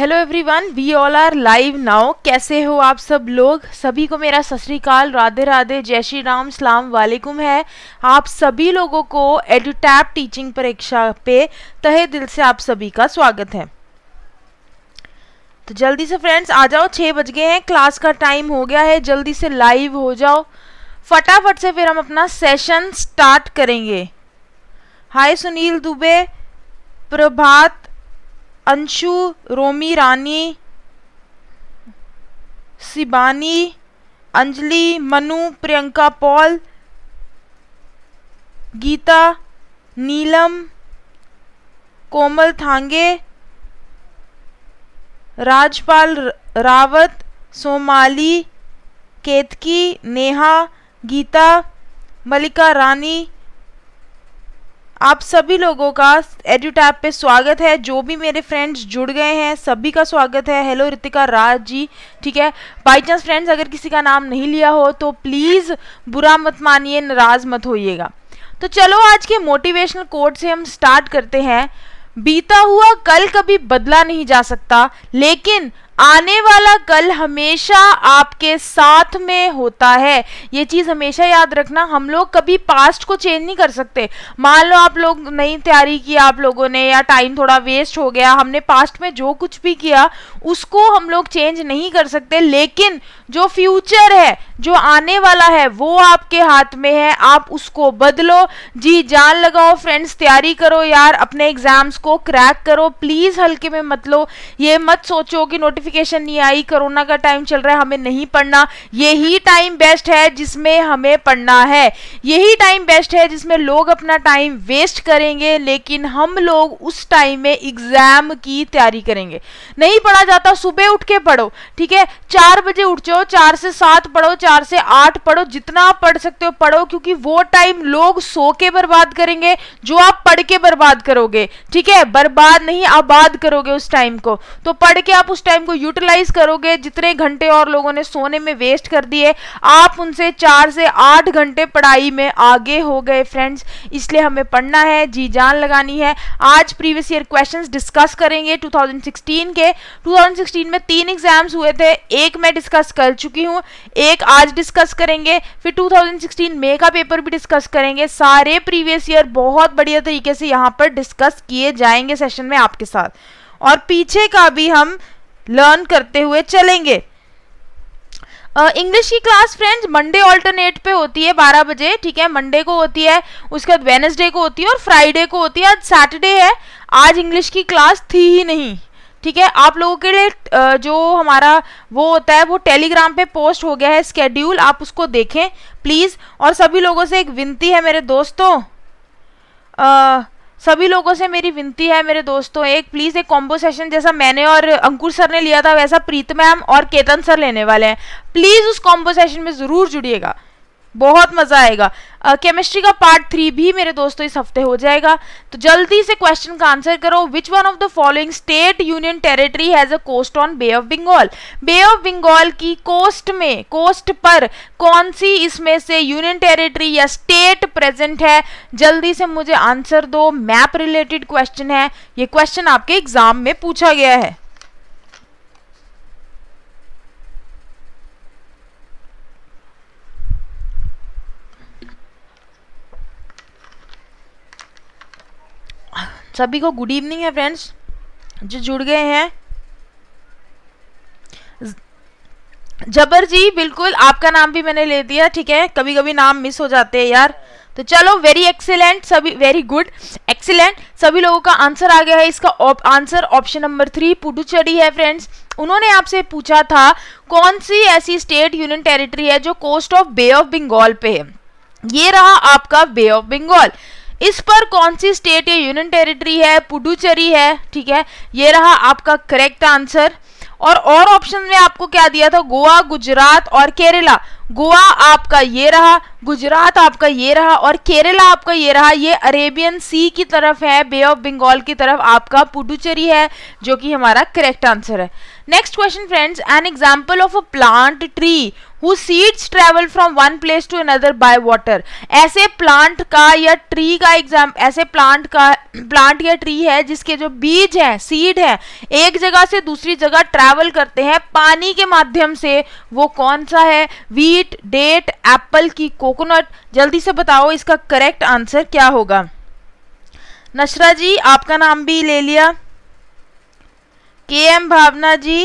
hello everyone we all are live now कैसे हो आप सब लोग सभी को मेरा सत श्रीकाल राधे राधे जय श्री राम सलाम वालेकुम है आप सभी लोगों को एडुटैप टीचिंग परीक्षा पे तहे दिल से आप सभी का स्वागत है तो जल्दी से फ्रेंड्स आ जाओ छः बज गए हैं क्लास का टाइम हो गया है जल्दी से लाइव हो जाओ फटाफट से फिर हम अपना सेशन स्टार्ट करेंगे हाय सुनील दुबे प्रभात अंशु रोमी रानी शिबानी अंजलि मनु प्रियंका पॉल गीता नीलम कोमल थांगे राजपाल रावत सोमाली केतकी नेहा गीता मलिका रानी आप सभी लोगों का एडू टैप पे स्वागत है जो भी मेरे फ्रेंड्स जुड़ गए हैं सभी का स्वागत है हेलो ऋतिका राज जी ठीक है बाई चांस फ्रेंड्स अगर किसी का नाम नहीं लिया हो तो प्लीज़ बुरा मत मानिए नाराज़ मत होइएगा तो चलो आज के मोटिवेशनल कोड से हम स्टार्ट करते हैं बीता हुआ कल कभी बदला नहीं जा सकता लेकिन आने वाला कल हमेशा आपके साथ में होता है ये चीज़ हमेशा याद रखना हम लोग कभी पास्ट को चेंज नहीं कर सकते मान लो आप लोग नहीं तैयारी की आप लोगों ने या टाइम थोड़ा वेस्ट हो गया हमने पास्ट में जो कुछ भी किया उसको हम लोग चेंज नहीं कर सकते लेकिन जो फ्यूचर है जो आने वाला है वो आपके हाथ में है आप उसको बदलो जी जान लगाओ फ्रेंड्स तैयारी करो यार अपने एग्जाम्स को क्रैक करो प्लीज़ हल्के में मत लो ये मत सोचो कि नोटिफिक नोटिफिकेशन नहीं आई कोरोना का टाइम चल रहा है हमें नहीं पढ़ना यही टाइम बेस्ट है जिसमें हमें पढ़ना है यही टाइम बेस्ट है जिसमें लोग अपना टाइम वेस्ट करेंगे लेकिन हम लोग उस टाइम में एग्जाम की तैयारी करेंगे नहीं पढ़ा जाता सुबह उठ के पढ़ो ठीक है चार बजे उठ जाओ चार से सात पढ़ो चार से आठ पढ़ो जितना आप पढ़ सकते हो पढ़ो क्योंकि वो टाइम लोग सो के बर्बाद करेंगे जो आप पढ़ के बर्बाद करोगे ठीक है बर्बाद नहीं आबाद करोगे उस टाइम को तो पढ़ के आप उस टाइम को यूटिलाइज करोगे जितने घंटे और लोगों ने सोने में वेस्ट कर दिए आप उनसे चार से आठ घंटे पढ़ाई में आगे हो गए फ्रेंड्स इसलिए हमें पढ़ना है जी जान लगानी है आज प्रीवियस ईयर क्वेश्चंस डिस्कस करेंगे 2016 के 2016 में तीन एग्जाम्स हुए थे एक मैं डिस्कस कर चुकी हूँ एक आज डिस्कस करेंगे फिर टू मे का पेपर भी डिस्कस करेंगे सारे प्रीवियस ईयर बहुत बढ़िया तरीके से यहाँ पर डिस्कस किए जाएंगे सेशन में आपके साथ और पीछे का भी हम लर्न करते हुए चलेंगे इंग्लिश uh, की क्लास फ्रेंड्स मंडे ऑल्टरनेट पे होती है 12 बजे ठीक है मंडे को होती है उसके बाद वेनसडे को होती है और फ्राइडे को होती है आज सैटरडे है आज इंग्लिश की क्लास थी ही नहीं ठीक है आप लोगों के लिए जो हमारा वो होता है वो टेलीग्राम पे पोस्ट हो गया है स्केड्यूल आप उसको देखें प्लीज़ और सभी लोगों से एक विनती है मेरे दोस्तों uh, सभी लोगों से मेरी विनती है मेरे दोस्तों एक प्लीज़ एक कॉम्बो सेशन जैसा मैंने और अंकुर सर ने लिया था वैसा प्रीत मैम और केतन सर लेने वाले हैं प्लीज़ उस कॉम्बो सेशन में ज़रूर जुड़िएगा बहुत मज़ा आएगा केमिस्ट्री uh, का पार्ट थ्री भी मेरे दोस्तों इस हफ्ते हो जाएगा तो जल्दी से क्वेश्चन का आंसर करो which one of the following state union territory has a coast on Bay of Bengal Bay of Bengal की कोस्ट में कोस्ट पर कौन सी इसमें से यूनियन टेरिटरी या स्टेट प्रेजेंट है जल्दी से मुझे आंसर दो मैप रिलेटेड क्वेश्चन है ये क्वेश्चन आपके एग्जाम में पूछा गया है सभी को गुड इवनिंग है फ्रेंड्स जो जुड़ गए हैं जबर जी बिल्कुल आपका नाम भी मैंने ले दिया ठीक है कभी कभी नाम मिस हो जाते हैं यार तो चलो वेरी एक्सीलेंट सभी वेरी गुड एक्सीलेंट सभी लोगों का आंसर आ गया है इसका answer option number three Puducherry है फ्रेंड्स उन्होंने आपसे पूछा था कौन सी ऐसी स्टेट यूनियन टेरिटरी है जो coast of Bay of Bengal पे है ये रहा आपका बे ऑफ बंगाल इस पर कौन सी स्टेट या यूनियन टेरिटरी है पुडुचेरी है ठीक है ये रहा आपका करेक्ट आंसर और और ऑप्शन में आपको क्या दिया था गोवा गुजरात और केरला गोवा आपका ये रहा गुजरात आपका ये रहा और केरला आपका ये रहा ये अरेबियन सी की तरफ है बे ऑफ बंगाल की तरफ आपका पुडुचेरी है जो कि हमारा करेक्ट आंसर है next question friends an example of a plant tree who seeds travel from one place to another by water ऐसे प्लांट का या ट्री का एग्जाम ऐसे प्लांट का प्लांट या ट्री है जिसके जो बीज हैं सीड है एक जगह से दूसरी जगह ट्रैवल करते हैं पानी के माध्यम से वो कौन सा है वीट डेट एप्पल की कोकोनट जल्दी से बताओ इसका करेक्ट आंसर क्या होगा नशरा जी आपका नाम भी ले लिया के एम भावना जी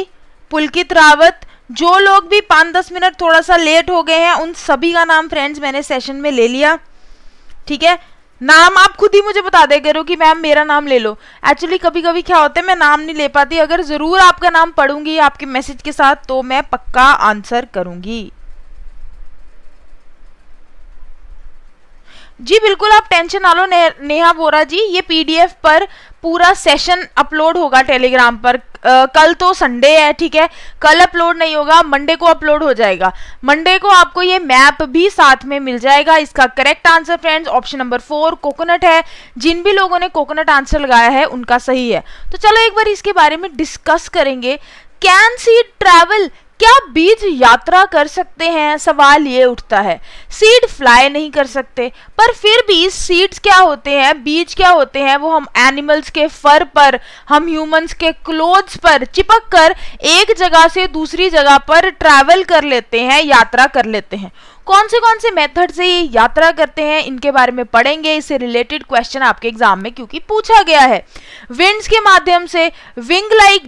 पुलकित रावत जो लोग भी पाँच दस मिनट थोड़ा सा लेट हो गए हैं उन सभी का नाम फ्रेंड्स मैंने सेशन में ले लिया ठीक है नाम आप खुद ही मुझे बता दे करो कि मैम मेरा नाम ले लो एक्चुअली कभी कभी क्या होता है मैं नाम नहीं ले पाती अगर ज़रूर आपका नाम पढ़ूंगी आपके मैसेज के साथ तो मैं पक्का आंसर करूंगी जी बिल्कुल आप टेंशन ना लो नेहा वोरा जी ये पीडीएफ पर पूरा सेशन अपलोड होगा टेलीग्राम पर आ, कल तो संडे है ठीक है कल अपलोड नहीं होगा मंडे को अपलोड हो जाएगा मंडे को आपको ये मैप भी साथ में मिल जाएगा इसका correct answer friends option number four coconut है जिन भी लोगों ने कोकोनट आंसर लगाया है उनका सही है तो चलो एक बार इसके बारे में डिस्कस करेंगे कैन सी ट्रैवल क्या बीज यात्रा कर सकते हैं सवाल ये उठता है सीड फ्लाई नहीं कर सकते पर फिर भी सीड्स क्या होते हैं बीज क्या होते हैं वो हम एनिमल्स के फर पर हम ह्यूमंस के क्लोथ्स पर चिपक कर एक जगह से दूसरी जगह पर ट्रैवल कर लेते हैं यात्रा कर लेते हैं कौन से कौन से मेथड से ये यात्रा करते हैं इनके बारे में पढ़ेंगे इससे रिलेटेड क्वेश्चन आपके एग्जाम में क्योंकि पूछा गया है विंड्स के माध्यम से विंग लाइक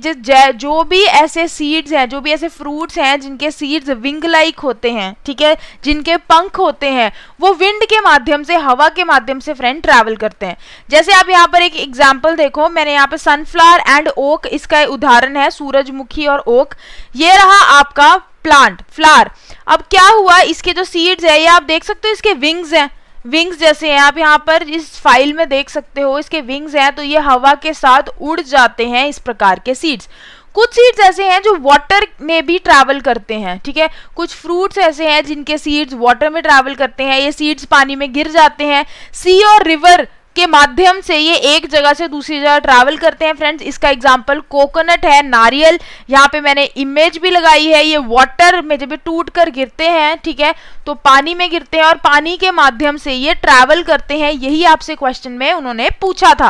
जो भी ऐसे सीड्स हैं जो भी ऐसे फ्रूट्स हैं जिनके सीड्स विंग लाइक होते हैं ठीक है जिनके पंख होते हैं वो विंड के माध्यम से हवा के माध्यम से फ्रेंड ट्रैवल करते हैं जैसे आप यहाँ पर एक एग्जाम्पल देखो मैंने यहाँ पे सनफ्लावर एंड ओक इसका उदाहरण है सूरजमुखी और ओक ये रहा आपका प्लांट फ्लावर अब क्या हुआ इसके जो सीड्स है ये आप देख सकते हो इसके विंग्स हैं विंग्स जैसे हैं आप यहाँ पर इस फाइल में देख सकते हो इसके विंग्स हैं तो ये हवा के साथ उड़ जाते हैं इस प्रकार के सीड्स कुछ सीड्स ऐसे हैं जो वाटर में भी ट्रैवल करते हैं ठीक है कुछ फ्रूट्स ऐसे हैं जिनके सीड्स वाटर में ट्रैवल करते हैं ये सीड्स पानी में गिर जाते हैं सी और रिवर के माध्यम से ये एक जगह से दूसरी जगह ट्रैवल करते हैं फ्रेंड्स इसका एग्जाम्पल कोकोनट है नारियल यहाँ पे मैंने इमेज भी लगाई है ये वाटर में जब टूट कर गिरते हैं ठीक है तो पानी में गिरते हैं और पानी के माध्यम से ये ट्रैवल करते हैं यही आपसे क्वेश्चन में उन्होंने पूछा था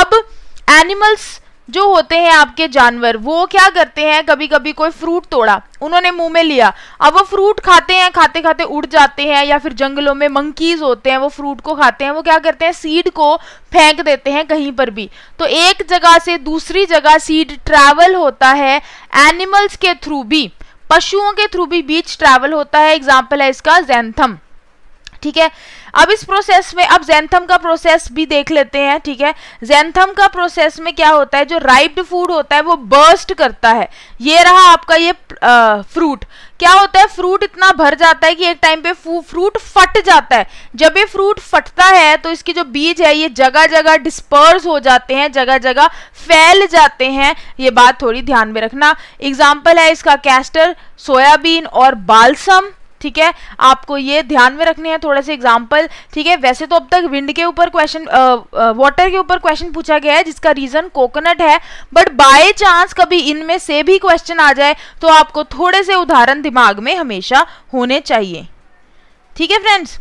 अब एनिमल्स जो होते हैं आपके जानवर वो क्या करते हैं कभी कभी कोई फ्रूट तोड़ा उन्होंने मुंह में लिया अब वो फ्रूट खाते हैं खाते खाते उड़ जाते हैं या फिर जंगलों में मंकीज होते हैं वो फ्रूट को खाते हैं वो क्या करते हैं सीड को फेंक देते हैं कहीं पर भी तो एक जगह से दूसरी जगह सीड ट्रैवल होता है एनिमल्स के थ्रू भी पशुओं के थ्रू भी बीच ट्रैवल होता है एग्जाम्पल है इसका जैंथम ठीक है अब इस प्रोसेस में अब जैंथम का प्रोसेस भी देख लेते हैं ठीक है जैंथम का प्रोसेस में क्या होता है जो राइप्ड फूड होता है वो बर्स्ट करता है ये रहा आपका ये फ्रूट क्या होता है फ्रूट इतना भर जाता है कि एक टाइम पे फ्रूट फट जाता है जब ये फ्रूट फटता है तो इसके जो बीज है ये जगह जगह डिस्पर्स हो जाते हैं जगह जगह फैल जाते हैं ये बात थोड़ी ध्यान में रखना एग्जाम्पल है इसका कैस्टर सोयाबीन और बालसम ठीक है आपको ये ध्यान में रखने हैं थोड़े से एग्जाम्पल ठीक है वैसे तो अब तक विंड के ऊपर क्वेश्चन वाटर के ऊपर क्वेश्चन पूछा गया है जिसका रीजन कोकोनट है बट बाय चांस कभी इनमें से भी क्वेश्चन आ जाए तो आपको थोड़े से उदाहरण दिमाग में हमेशा होने चाहिए ठीक है फ्रेंड्स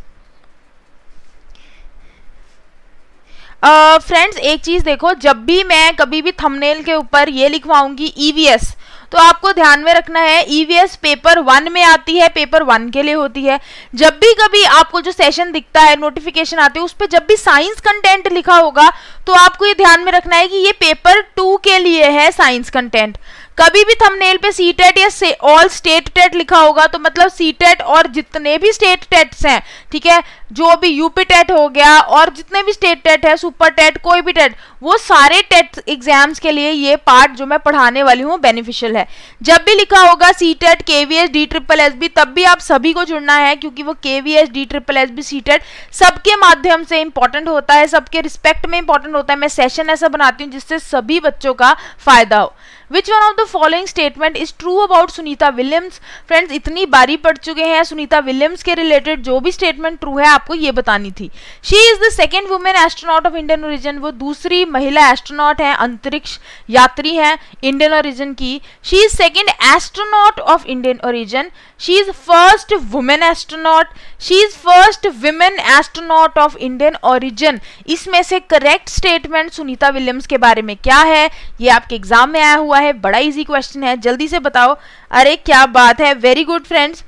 फ्रेंड्स uh, एक चीज़ देखो जब भी मैं कभी भी थंबनेल के ऊपर ये लिखवाऊंगी ई वी एस तो आपको ध्यान में रखना है ईवीएस पेपर वन में आती है पेपर वन के लिए होती है जब भी कभी आपको जो सेशन दिखता है नोटिफिकेशन आती है उस पर जब भी साइंस कंटेंट लिखा होगा तो आपको ये ध्यान में रखना है कि ये पेपर टू के लिए है साइंस कंटेंट कभी भी थंबनेल पे सी टेट या ऑल स्टेट टेट लिखा होगा तो मतलब सी टेट और जितने भी स्टेट टेट्स हैं ठीक है जो भी यूपी टेट हो गया और जितने भी स्टेट टेट है सुपर टेट कोई भी टेट वो सारे टेट एग्जाम्स के लिए ये पार्ट जो मैं पढ़ाने वाली हूँ बेनिफिशियल है जब भी लिखा होगा C TET K V S D triple S B तब भी आप सभी को जुड़ना है क्योंकि वो K V S D triple S B C TET सबके माध्यम से इंपॉर्टेंट होता है सबके रिस्पेक्ट में इंपॉर्टेंट होता है मैं सेशन ऐसा बनाती हूँ जिससे सभी बच्चों का फायदा हो which one of the following statement is true about Sunita Williams friends इतनी बारी पढ़ चुके हैं सुनीता विलियम्स के रिलेटेड जो भी स्टेटमेंट ट्रू है आपको ये बतानी थी she is the second woman astronaut of Indian origin वो दूसरी महिला एस्ट्रोनॉट है अंतरिक्ष यात्री है इंडियन ओरिजन की she is second astronaut of Indian origin she is first woman astronaut she is first woman astronaut of Indian origin इसमें से करेक्ट स्टेटमेंट सुनीता विलियम्स के बारे में क्या है ये आपके एग्जाम में आया हुआ है बड़ा इजी क्वेश्चन है जल्दी से बताओ अरे क्या बात है वेरी गुड फ्रेंड्स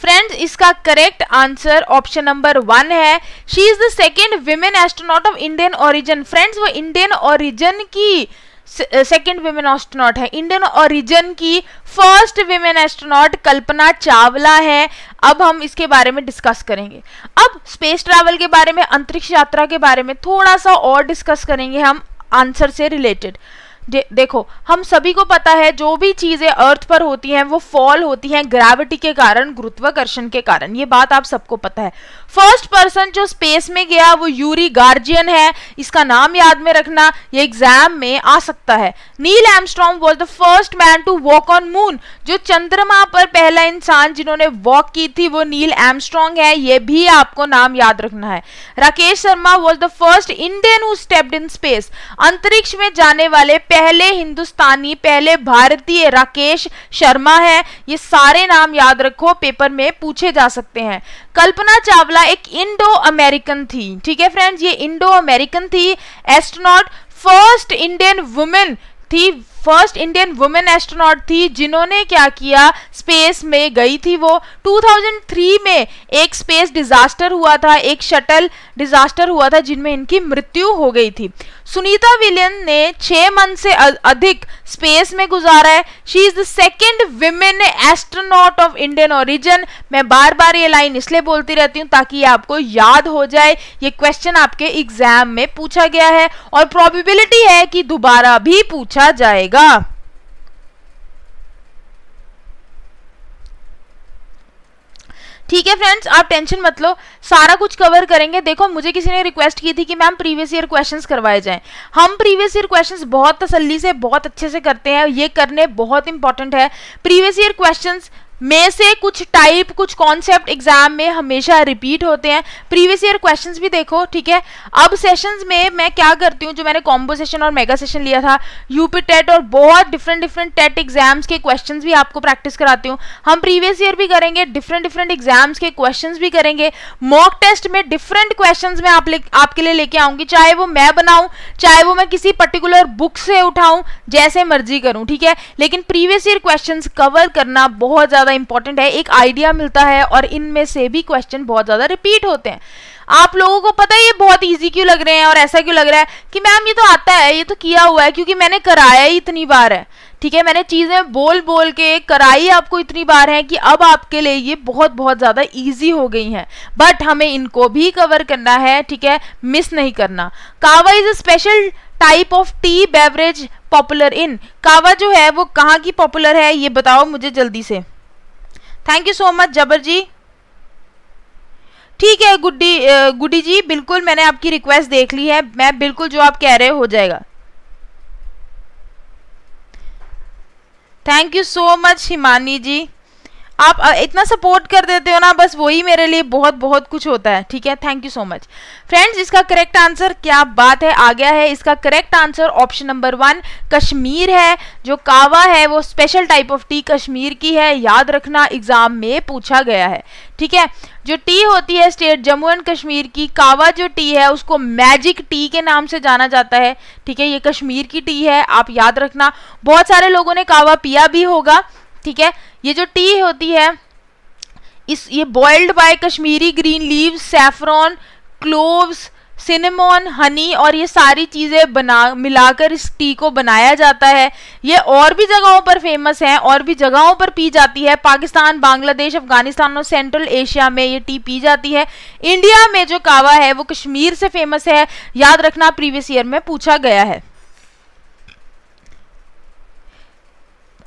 फ्रेंड्स इसका correct answer option number one है she is the second women astronaut of Indian origin friends वो इंडियन ओरिजिन की सेकेंड विमेन एस्ट्रोनॉट है इंडियन ओरिजिन की first women astronaut Kalpana Chawla है अब हम इसके बारे में डिस्कस करेंगे अब स्पेस ट्रैवल के बारे में अंतरिक्ष यात्रा के बारे में थोड़ा सा और डिस्कस करेंगे हम आंसर से रिलेटेड देखो हम सभी को पता है जो भी चीज़ें अर्थ पर होती हैं वो फॉल होती हैं ग्रेविटी के कारण गुरुत्वाकर्षण के कारण ये बात आप सबको पता है फर्स्ट पर्सन जो स्पेस में गया वो यूरी गार्जियन है इसका नाम याद में रखना ये एग्जाम में आ सकता है Neil Armstrong was the first man to walk on moon जो चंद्रमा पर पहला इंसान जिन्होंने वॉक की थी वो नील एमस्ट्रॉन्ग है ये भी आपको नाम याद रखना है Rakesh Sharma was the first Indian who stepped in space अंतरिक्ष में जाने वाले पहले हिंदुस्तानी पहले भारतीय राकेश शर्मा है ये सारे नाम याद रखो पेपर में पूछे जा सकते हैं कल्पना चावला बोला एक इंडो अमेरिकन थी ठीक है फ्रेंड्स ये इंडो अमेरिकन थी एस्ट्रोनॉट फर्स्ट इंडियन वुमेन थी फर्स्ट इंडियन वुमेन एस्ट्रोनॉट थी जिन्होंने क्या किया स्पेस में गई थी वो 2003 में एक स्पेस डिजास्टर हुआ था एक शटल डिजास्टर हुआ था जिनमें इनकी मृत्यु हो गई थी सुनीता विलियन ने छः मंथ से अधिक स्पेस में गुजारा है she is the second women astronaut of Indian origin मैं बार बार ये लाइन इसलिए बोलती रहती हूँ ताकि आपको याद हो जाए ये क्वेश्चन आपके एग्जाम में पूछा गया है और प्रॉबिबिलिटी है कि दोबारा भी पूछा जाएगा जाएगा ठीक है फ्रेंड्स आप टेंशन मत लो सारा कुछ कवर करेंगे देखो मुझे किसी ने रिक्वेस्ट की थी कि मैम प्रीवियस ईयर क्वेश्चंस करवाए जाएं हम प्रीवियस ईयर क्वेश्चंस बहुत तसल्ली से बहुत अच्छे से करते हैं ये करने बहुत इंपॉर्टेंट है प्रीवियस ईयर क्वेश्चंस में से कुछ टाइप कुछ कॉन्सेप्ट एग्जाम में हमेशा रिपीट होते हैं प्रीवियस ईयर क्वेश्चंस भी देखो ठीक है अब सेशंस में मैं क्या करती हूँ जो मैंने कॉम्बो सेशन और मेगा सेशन लिया था यूपी टेट और बहुत डिफरेंट डिफरेंट टेट एग्जाम्स के क्वेश्चंस भी आपको प्रैक्टिस कराती हूँ हम प्रीवियस ईयर भी करेंगे डिफरेंट डिफरेंट एग्जाम्स के क्वेश्चन भी करेंगे मॉक टेस्ट में डिफरेंट क्वेश्चन में आप ले, आपके लिए लेके आऊंगी चाहे वो मैं बनाऊँ चाहे वो मैं किसी पर्टिकुलर बुक से उठाऊँ जैसे मर्जी करूँ ठीक है लेकिन प्रीवियस ईयर क्वेश्चन कवर करना बहुत ज़्यादा ज़्यादा इंपॉर्टेंट है एक आइडिया मिलता है और इनमें से भी क्वेश्चन बहुत ज़्यादा रिपीट होते हैं आप लोगों को पता है ये बहुत इजी क्यों लग रहे हैं और ऐसा क्यों लग रहा है कि मैम ये तो आता है ये तो किया हुआ है क्योंकि मैंने कराया ही इतनी बार है ठीक है मैंने चीज़ें बोल बोल के कराई आपको इतनी बार है कि अब आपके लिए ये बहुत बहुत ज़्यादा इजी हो गई हैं बट हमें इनको भी कवर करना है ठीक है मिस नहीं करना kahwa is a special type of tea beverage popular in kahwa जो है वो कहाँ की पॉपुलर है ये बताओ मुझे जल्दी से थैंक यू सो मच जबर जी ठीक है गुड्डी गुड्डी जी बिल्कुल मैंने आपकी रिक्वेस्ट देख ली है मैं बिल्कुल जो आप कह रहे हो जाएगा thank you so much Himani ji आप इतना सपोर्ट कर देते हो ना बस वही मेरे लिए बहुत बहुत कुछ होता है ठीक है thank you so much friends इसका करेक्ट आंसर क्या बात है आ गया है इसका correct answer option number one Kashmir है जो कावा है वो special type of tea Kashmir की है याद रखना एग्जाम में पूछा गया है ठीक है जो टी होती है स्टेट जम्मू एंड कश्मीर की कावा जो टी है उसको मैजिक टी के नाम से जाना जाता है ठीक है ये कश्मीर की टी है आप याद रखना बहुत सारे लोगों ने कावा पिया भी होगा ठीक है ये जो टी होती है इस ये boiled by Kashmiri green leave saffron cloves cinnamon honey और ये सारी चीज़ें बना मिलाकर इस टी को बनाया जाता है ये और भी जगहों पर फेमस है और भी जगहों पर पी जाती है पाकिस्तान बांग्लादेश अफगानिस्तान और सेंट्रल एशिया में ये टी पी जाती है इंडिया में जो कावा है वो कश्मीर से फेमस है याद रखना प्रीवियस ईयर में पूछा गया है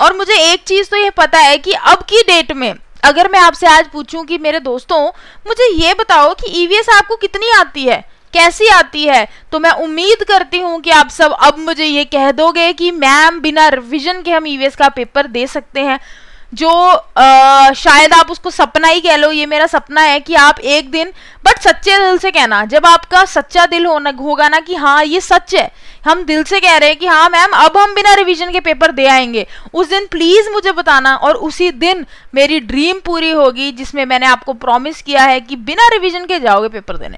और मुझे एक चीज़ तो यह पता है कि अब की डेट में अगर मैं आपसे आज पूछूं कि मेरे दोस्तों मुझे ये बताओ कि ईवीएस e आपको कितनी आती है कैसी आती है तो मैं उम्मीद करती हूँ कि आप सब अब मुझे ये कह दोगे कि मैम बिना रिविजन के हम ईवीएस e का पेपर दे सकते हैं जो आ, शायद आप उसको सपना ही कह लो ये मेरा सपना है कि आप एक दिन बट सच्चे दिल से कहना जब आपका सच्चा दिल होना होगा ना कि हाँ ये सच है हम दिल से कह रहे हैं कि हाँ मैम अब हम बिना रिवीजन के पेपर दे आएंगे उस दिन प्लीज़ मुझे बताना और उसी दिन मेरी ड्रीम पूरी होगी जिसमें मैंने आपको प्रॉमिस किया है कि बिना रिविजन के जाओगे पेपर देने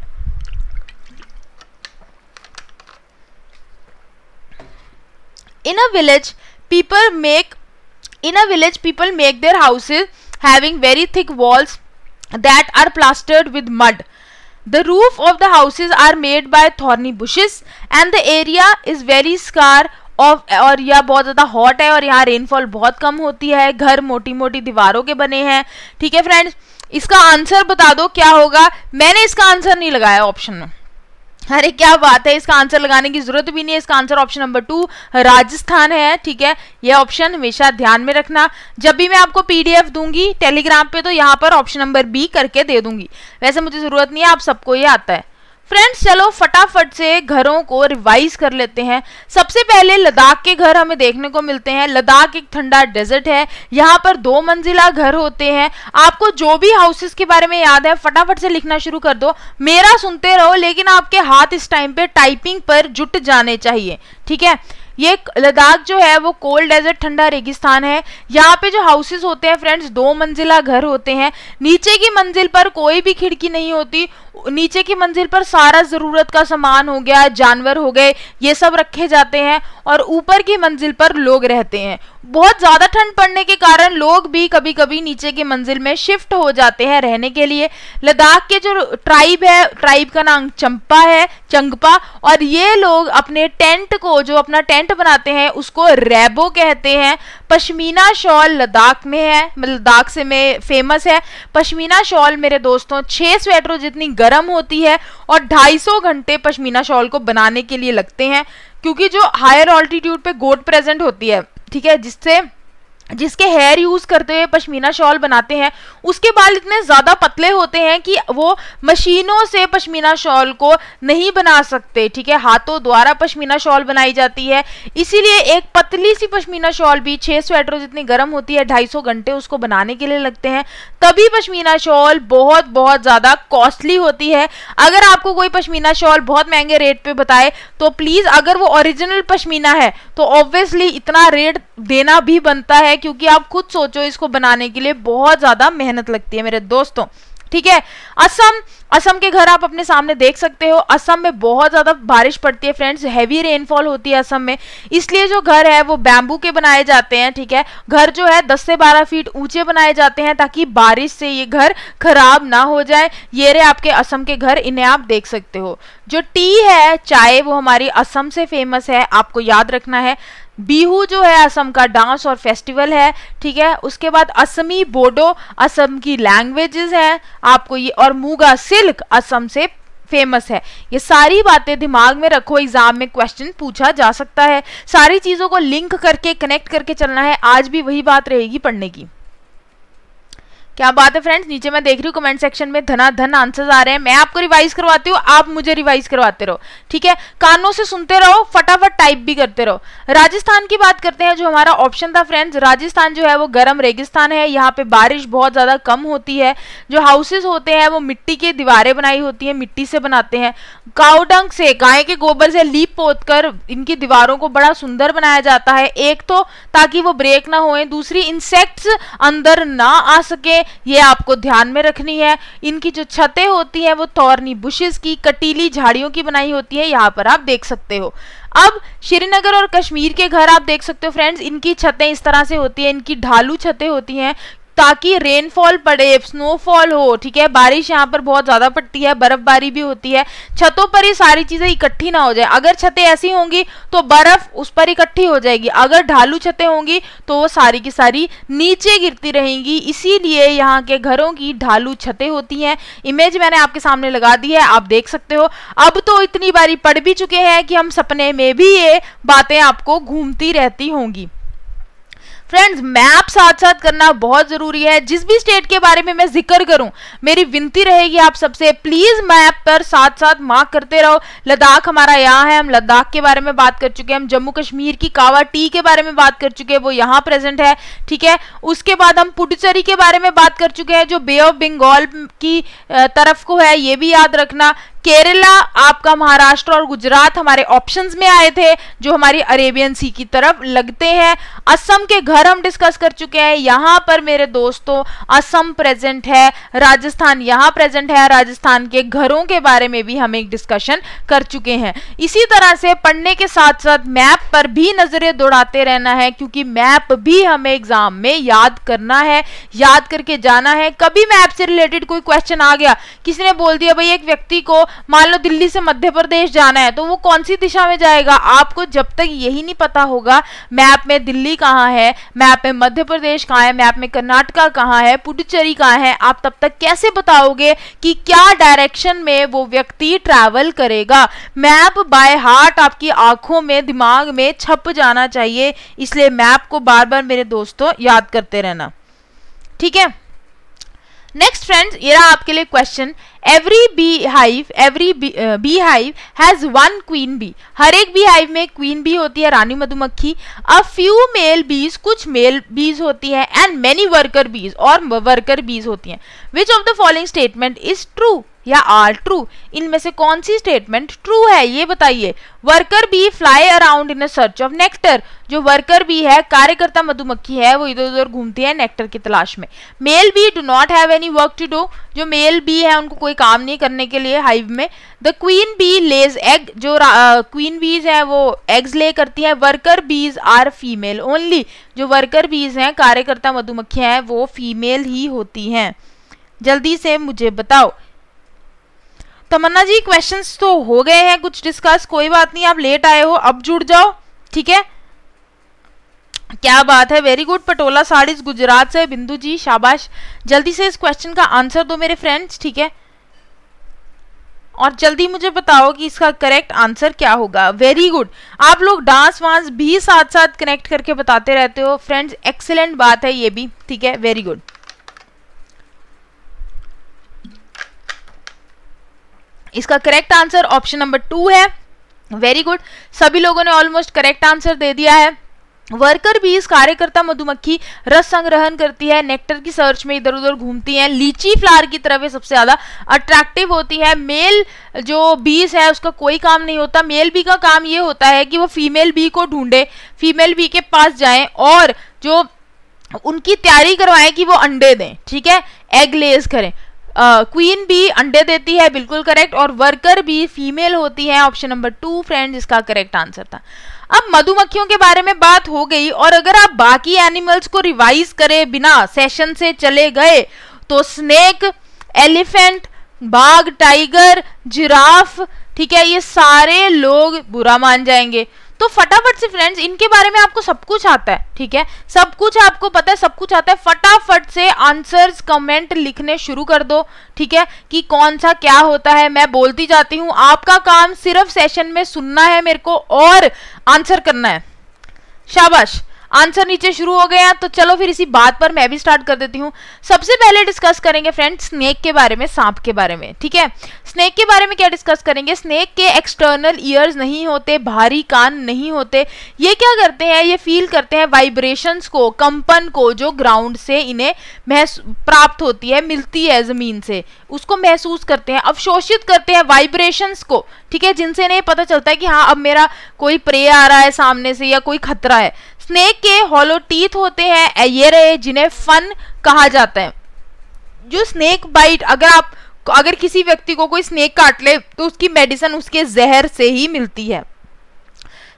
in a village people make in a village people make their houses having very thick walls that are plastered with mud the roof of the houses are made by thorny bushes and the area is very scar of or ya bahut zyada hot hai aur yahan rainfall bahut kam hoti hai ghar moti moti दीवारों ke bane hain theek hai friends iska answer bata do kya hoga maine iska answer nahi lagaya option mein अरे क्या बात है इसका answer लगाने की जरूरत भी नहीं है इसका answer option number two Rajasthan है ठीक है यह ऑप्शन हमेशा ध्यान में रखना जब भी मैं आपको पीडीएफ दूंगी टेलीग्राम पे तो यहाँ पर ऑप्शन नंबर बी करके दे दूंगी वैसे मुझे जरूरत नहीं है आप सबको ये आता है फ्रेंड्स चलो फटाफट से घरों को रिवाइज कर लेते हैं सबसे पहले लद्दाख के घर हमें देखने को मिलते हैं लद्दाख एक ठंडा डेजर्ट है यहाँ पर दो मंजिला घर होते हैं आपको जो भी हाउसेस के बारे में याद है फटाफट से लिखना शुरू कर दो मेरा सुनते रहो लेकिन आपके हाथ इस टाइम पे टाइपिंग पर जुट जाने चाहिए ठीक है ये लद्दाख जो है वो कोल्ड डेजर्ट ठंडा रेगिस्तान है यहाँ पे जो हाउसेस होते हैं फ्रेंड्स दो मंजिला घर होते हैं नीचे की मंजिल पर कोई भी खिड़की नहीं होती नीचे की मंजिल पर सारा ज़रूरत का सामान हो गया जानवर हो गए ये सब रखे जाते हैं और ऊपर की मंजिल पर लोग रहते हैं बहुत ज़्यादा ठंड पड़ने के कारण लोग भी कभी कभी नीचे की मंजिल में शिफ्ट हो जाते हैं रहने के लिए लद्दाख के जो ट्राइब है ट्राइब का नाम चंपा है चंगपा और ये लोग अपने टेंट को जो अपना टेंट नेट बनाते हैं उसको रेबो कहते हैं पश्मीना शॉल लद्दाख में है लद्दाख से में फेमस है पश्मीना शॉल मेरे दोस्तों छः स्वेटरों जितनी गर्म होती है और 250 घंटे पश्मीना शॉल को बनाने के लिए लगते हैं क्योंकि जो हायर ऑल्टीट्यूड पे गोट प्रेजेंट होती है ठीक है जिससे जिसके हेयर यूज़ करते हुए पश्मीना शॉल बनाते हैं उसके बाल इतने ज़्यादा पतले होते हैं कि वो मशीनों से पश्मीना शॉल को नहीं बना सकते ठीक है हाथों द्वारा पश्मीना शॉल बनाई जाती है इसीलिए एक पतली सी पश्मीना शॉल भी छह स्वेटर जितनी गर्म होती है ढाई घंटे उसको बनाने के लिए लगते हैं तभी पश्मीना शॉल बहुत बहुत ज़्यादा कॉस्टली होती है अगर आपको कोई पश्मीना शॉल बहुत महंगे रेट पे बताए तो प्लीज़ अगर वो ओरिजिनल पश्मीना है तो ऑब्वियसली इतना रेट देना भी बनता है क्योंकि आप खुद सोचो इसको बनाने के लिए बहुत ज़्यादा मेहनत मेहनत लगती है मेरे दोस्तों ठीक है असम असम के घर आप अपने सामने देख सकते हो असम में बहुत ज़्यादा बारिश पड़ती है फ्रेंड्स हैवी रेनफॉल होती है असम में इसलिए जो घर है वो बैम्बू के बनाए जाते हैं ठीक है घर जो है 10 से 12 फीट ऊंचे बनाए जाते हैं ताकि बारिश से ये घर खराब ना हो जाए ये रहे आपके असम के घर इन्हें आप देख सकते हो जो टी है चाय वो हमारी असम से फेमस है आपको याद रखना है बीहू जो है असम का डांस और फेस्टिवल है ठीक है उसके बाद असमी बोडो असम की लैंग्वेजेस हैं आपको ये और मूगा सिल्क असम से फेमस है ये सारी बातें दिमाग में रखो एग्जाम में क्वेश्चन पूछा जा सकता है सारी चीज़ों को लिंक करके कनेक्ट करके चलना है आज भी वही बात रहेगी पढ़ने की क्या बात है फ्रेंड्स नीचे मैं देख रही हूँ कमेंट सेक्शन में धना धन आंसर्स आ रहे हैं मैं आपको रिवाइज करवाती हूँ आप मुझे रिवाइज करवाते रहो ठीक है कानों से सुनते रहो फटाफट टाइप भी करते रहो राजस्थान की बात करते हैं जो हमारा ऑप्शन था फ्रेंड्स राजस्थान जो है वो गर्म रेगिस्तान है यहाँ पे बारिश बहुत ज़्यादा कम होती है जो हाउसेज होते हैं वो मिट्टी की दीवारें बनाई होती है मिट्टी से बनाते हैं काउडंग से गाय के गोबर से लीप पोत कर इनकी दीवारों को बड़ा सुंदर बनाया जाता है एक तो ताकि वो ब्रेक ना हो दूसरी इंसेक्ट्स अंदर ना आ सके ये आपको ध्यान में रखनी है इनकी जो छतें होती हैं वो तौरनी बुशेस की कटीली झाड़ियों की बनाई होती है यहाँ पर आप देख सकते हो अब श्रीनगर और कश्मीर के घर आप देख सकते हो फ्रेंड्स इनकी छतें इस तरह से होती हैं इनकी ढालू छतें होती हैं ताकि रेनफॉल पड़े स्नोफॉल हो ठीक है बारिश यहाँ पर बहुत ज़्यादा पड़ती है बर्फबारी भी होती है छतों पर ही सारी चीज़ें इकट्ठी ना हो जाए अगर छतें ऐसी होंगी तो बर्फ उस पर इकट्ठी हो जाएगी अगर ढालू छतें होंगी तो वो सारी की सारी नीचे गिरती रहेंगी इसीलिए यहाँ के घरों की ढालू छतें होती हैं इमेज मैंने आपके सामने लगा दी है आप देख सकते हो अब तो इतनी बारी पढ़ भी चुके हैं कि हम सपने में भी ये बातें आपको घूमती रहती होंगी फ्रेंड्स मैप साथ साथ करना बहुत ज़रूरी है जिस भी स्टेट के बारे में मैं जिक्र करूं मेरी विनती रहेगी आप सबसे प्लीज़ मैप पर साथ साथ मार्क करते रहो लद्दाख हमारा यहाँ है हम लद्दाख के बारे में बात कर चुके हैं हम जम्मू कश्मीर की कावा टी के बारे में बात कर चुके हैं वो यहाँ प्रेजेंट है ठीक है उसके बाद हम पुडुचेरी के बारे में बात कर चुके हैं जो बे ऑफ बंगाल की तरफ को है ये भी याद रखना केरला आपका महाराष्ट्र और गुजरात हमारे ऑप्शंस में आए थे जो हमारी अरेबियन सी की तरफ लगते हैं असम के घर हम डिस्कस कर चुके हैं यहाँ पर मेरे दोस्तों असम प्रेजेंट है राजस्थान यहाँ प्रेजेंट है राजस्थान के घरों के बारे में भी हम एक डिस्कशन कर चुके हैं इसी तरह से पढ़ने के साथ साथ मैप पर भी नज़रें दौड़ाते रहना है क्योंकि मैप भी हमें एग्जाम में याद करना है याद करके जाना है कभी मैप से रिलेटेड कोई क्वेश्चन आ गया किसी ने बोल दिया भाई एक व्यक्ति को मान लो दिल्ली से मध्य प्रदेश जाना है तो वो कौन सी दिशा में जाएगा आपको जब तक यही नहीं पता होगा मैप में दिल्ली कहाँ है मैप में मध्य प्रदेश कहाँ है मैप में कर्नाटका कहाँ है पुडुचेरी कहाँ है आप तब तक कैसे बताओगे कि क्या डायरेक्शन में वो व्यक्ति ट्रैवल करेगा मैप बाय हार्ट आपकी आंखों में दिमाग में छप जाना चाहिए इसलिए मैप को बार बार मेरे दोस्तों याद करते रहना ठीक है नेक्स्ट फ्रेंड्स ये रहा आपके लिए question every bee hive every bee hive has one queen bee हर एक बी हाइव में क्वीन बी होती है रानी मधुमक्खी अ फ्यू मेल बीज कुछ मेल बीज होती है एंड मेनी वर्कर बीज और वर्कर बीज होती हैं which of the following statement is true या आर ट्रू इनमें से कौन सी स्टेटमेंट ट्रू है ये बताइए worker bee fly around in search of nectar जो वर्कर बी है कार्यकर्ता मधुमक्खी है वो इधर उधर घूमती है नेक्टर की तलाश में male bee do not have any work to do जो मेल बी है उनको कोई काम नहीं करने के लिए हाइव में the queen bee lays egg जो क्वीन बीज है वो एग्स ले करती है worker bees are female only जो वर्कर बीज हैं कार्यकर्ता मधुमक्खियाँ हैं वो फीमेल ही होती हैं जल्दी से मुझे बताओ तमन्ना जी क्वेश्चंस तो हो गए हैं कुछ डिस्कस कोई बात नहीं आप लेट आए हो अब जुड़ जाओ ठीक है क्या बात है वेरी गुड पटोला साड़ीज गुजरात से बिंदु जी शाबाश जल्दी से इस क्वेश्चन का आंसर दो मेरे फ्रेंड्स ठीक है और जल्दी मुझे बताओ कि इसका करेक्ट आंसर क्या होगा वेरी गुड आप लोग डांस वांस भी साथ साथ कनेक्ट करके बताते रहते हो फ्रेंड्स एक्सेलेंट बात है ये भी ठीक है वेरी गुड इसका correct answer option number two है वेरी गुड सभी लोगों ने ऑलमोस्ट करेक्ट आंसर दे दिया है वर्कर बीज कार्यकर्ता मधुमक्खी रस संग्रहण करती है नेक्टर की सर्च में इधर उधर घूमती है लीची फ्लावर की तरफ सबसे ज्यादा अट्रैक्टिव होती है मेल जो बीज है उसका कोई काम नहीं होता मेल बी का काम ये होता है कि वो फीमेल बी को ढूंढे फीमेल बी के पास जाए और जो उनकी तैयारी करवाएं कि वो अंडे दें ठीक है एग लेस करें क्वीन भी अंडे देती है बिल्कुल करेक्ट और वर्कर भी फीमेल होती है ऑप्शन नंबर टू फ्रेंड इसका करेक्ट आंसर था अब मधुमक्खियों के बारे में बात हो गई और अगर आप बाकी एनिमल्स को रिवाइज करें बिना सेशन से चले गए तो स्नेक एलिफेंट बाघ टाइगर जिराफ ठीक है ये सारे लोग बुरा मान जाएंगे तो फटाफट से फ्रेंड्स इनके बारे में आपको सब कुछ आता है ठीक है सब कुछ आपको पता है सब कुछ आता है फटाफट से आंसर्स कमेंट लिखने शुरू कर दो ठीक है कि कौन सा क्या होता है मैं बोलती जाती हूँ आपका काम सिर्फ सेशन में सुनना है मेरे को और आंसर करना है शाबाश आंसर नीचे शुरू हो गया तो चलो फिर इसी बात पर मैं भी स्टार्ट कर देती हूँ सबसे पहले डिस्कस करेंगे फ्रेंड स्नेक के बारे में सांप के बारे में ठीक है स्नेक के बारे में क्या डिस्कस करेंगे स्नेक के एक्सटर्नल ईयर्स नहीं होते भारी कान नहीं होते ये क्या करते हैं ये फील करते हैं वाइब्रेशंस को कंपन को जो ग्राउंड से इन्हें प्राप्त होती है मिलती है ज़मीन से उसको महसूस करते हैं अवशोषित करते हैं वाइब्रेशंस को ठीक है जिनसे इन्हें पता चलता है कि हाँ अब मेरा कोई प्रे आ रहा है सामने से या कोई खतरा है स्नेक के हॉलो टीथ होते हैं ये रहे जिन्हें फन कहा जाता है जो स्नेक बाइट अगर आप अगर किसी व्यक्ति को कोई स्नेक काट ले तो उसकी मेडिसिन उसके जहर से ही मिलती है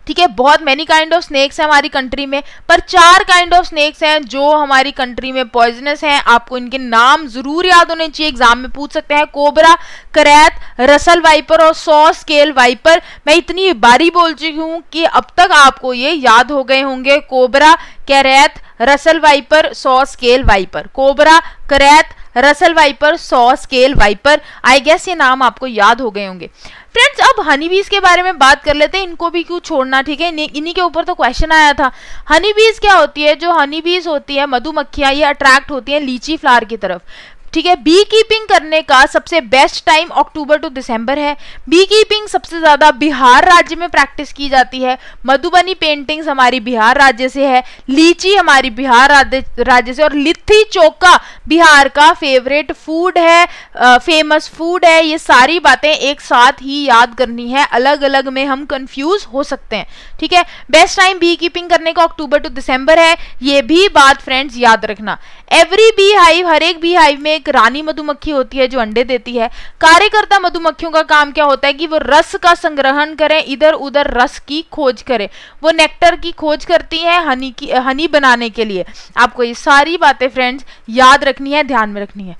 ठीक है बहुत मैनी काइंड ऑफ स्नैक्स हैं हमारी कंट्री में पर चार काइंड ऑफ स्नैक्स हैं जो हमारी कंट्री में पॉइजनस हैं आपको इनके नाम ज़रूर याद होने चाहिए एग्जाम में पूछ सकते हैं कोबरा करैत रसल वाइपर और सौ स्केल वाइपर मैं इतनी बारी बोल चुकी हूँ कि अब तक आपको ये याद हो गए होंगे cobra krait Russell viper saw scale viper cobra krait Russell viper saw scale viper I guess ये नाम आपको याद हो गए होंगे फ्रेंड्स अब हनीबीज के बारे में बात कर लेते हैं इनको भी क्यों छोड़ना ठीक है इन्हीं के ऊपर तो क्वेश्चन आया था हनीबीज क्या होती है जो हनीबीज होती है मधुमक्खियां ये अट्रैक्ट होती है लीची फ्लावर की तरफ ठीक है बी कीपिंग करने का सबसे best time October to December है बी कीपिंग सबसे ज़्यादा बिहार राज्य में प्रैक्टिस की जाती है मधुबनी पेंटिंग्स हमारी बिहार राज्य से है लीची हमारी बिहार राज्य से और लिथी चौका बिहार का फेवरेट फूड है आ, फेमस फूड है ये सारी बातें एक साथ ही याद करनी है अलग अलग में हम कंफ्यूज हो सकते हैं ठीक है बेस्ट टाइम बी कीपिंग करने का अक्टूबर टू दिसंबर है ये भी बात फ्रेंड्स याद रखना एवरी बी हाइव हर एक बी हाइव में एक रानी मधुमक्खी होती है जो अंडे देती है कार्यकर्ता मधुमक्खियों का काम क्या होता है कि वो रस का संग्रहण करें इधर उधर रस की खोज करें वो नेक्टर की खोज करती है हनी की हनी बनाने के लिए आपको ये सारी बातें फ्रेंड्स याद रखनी है ध्यान में रखनी है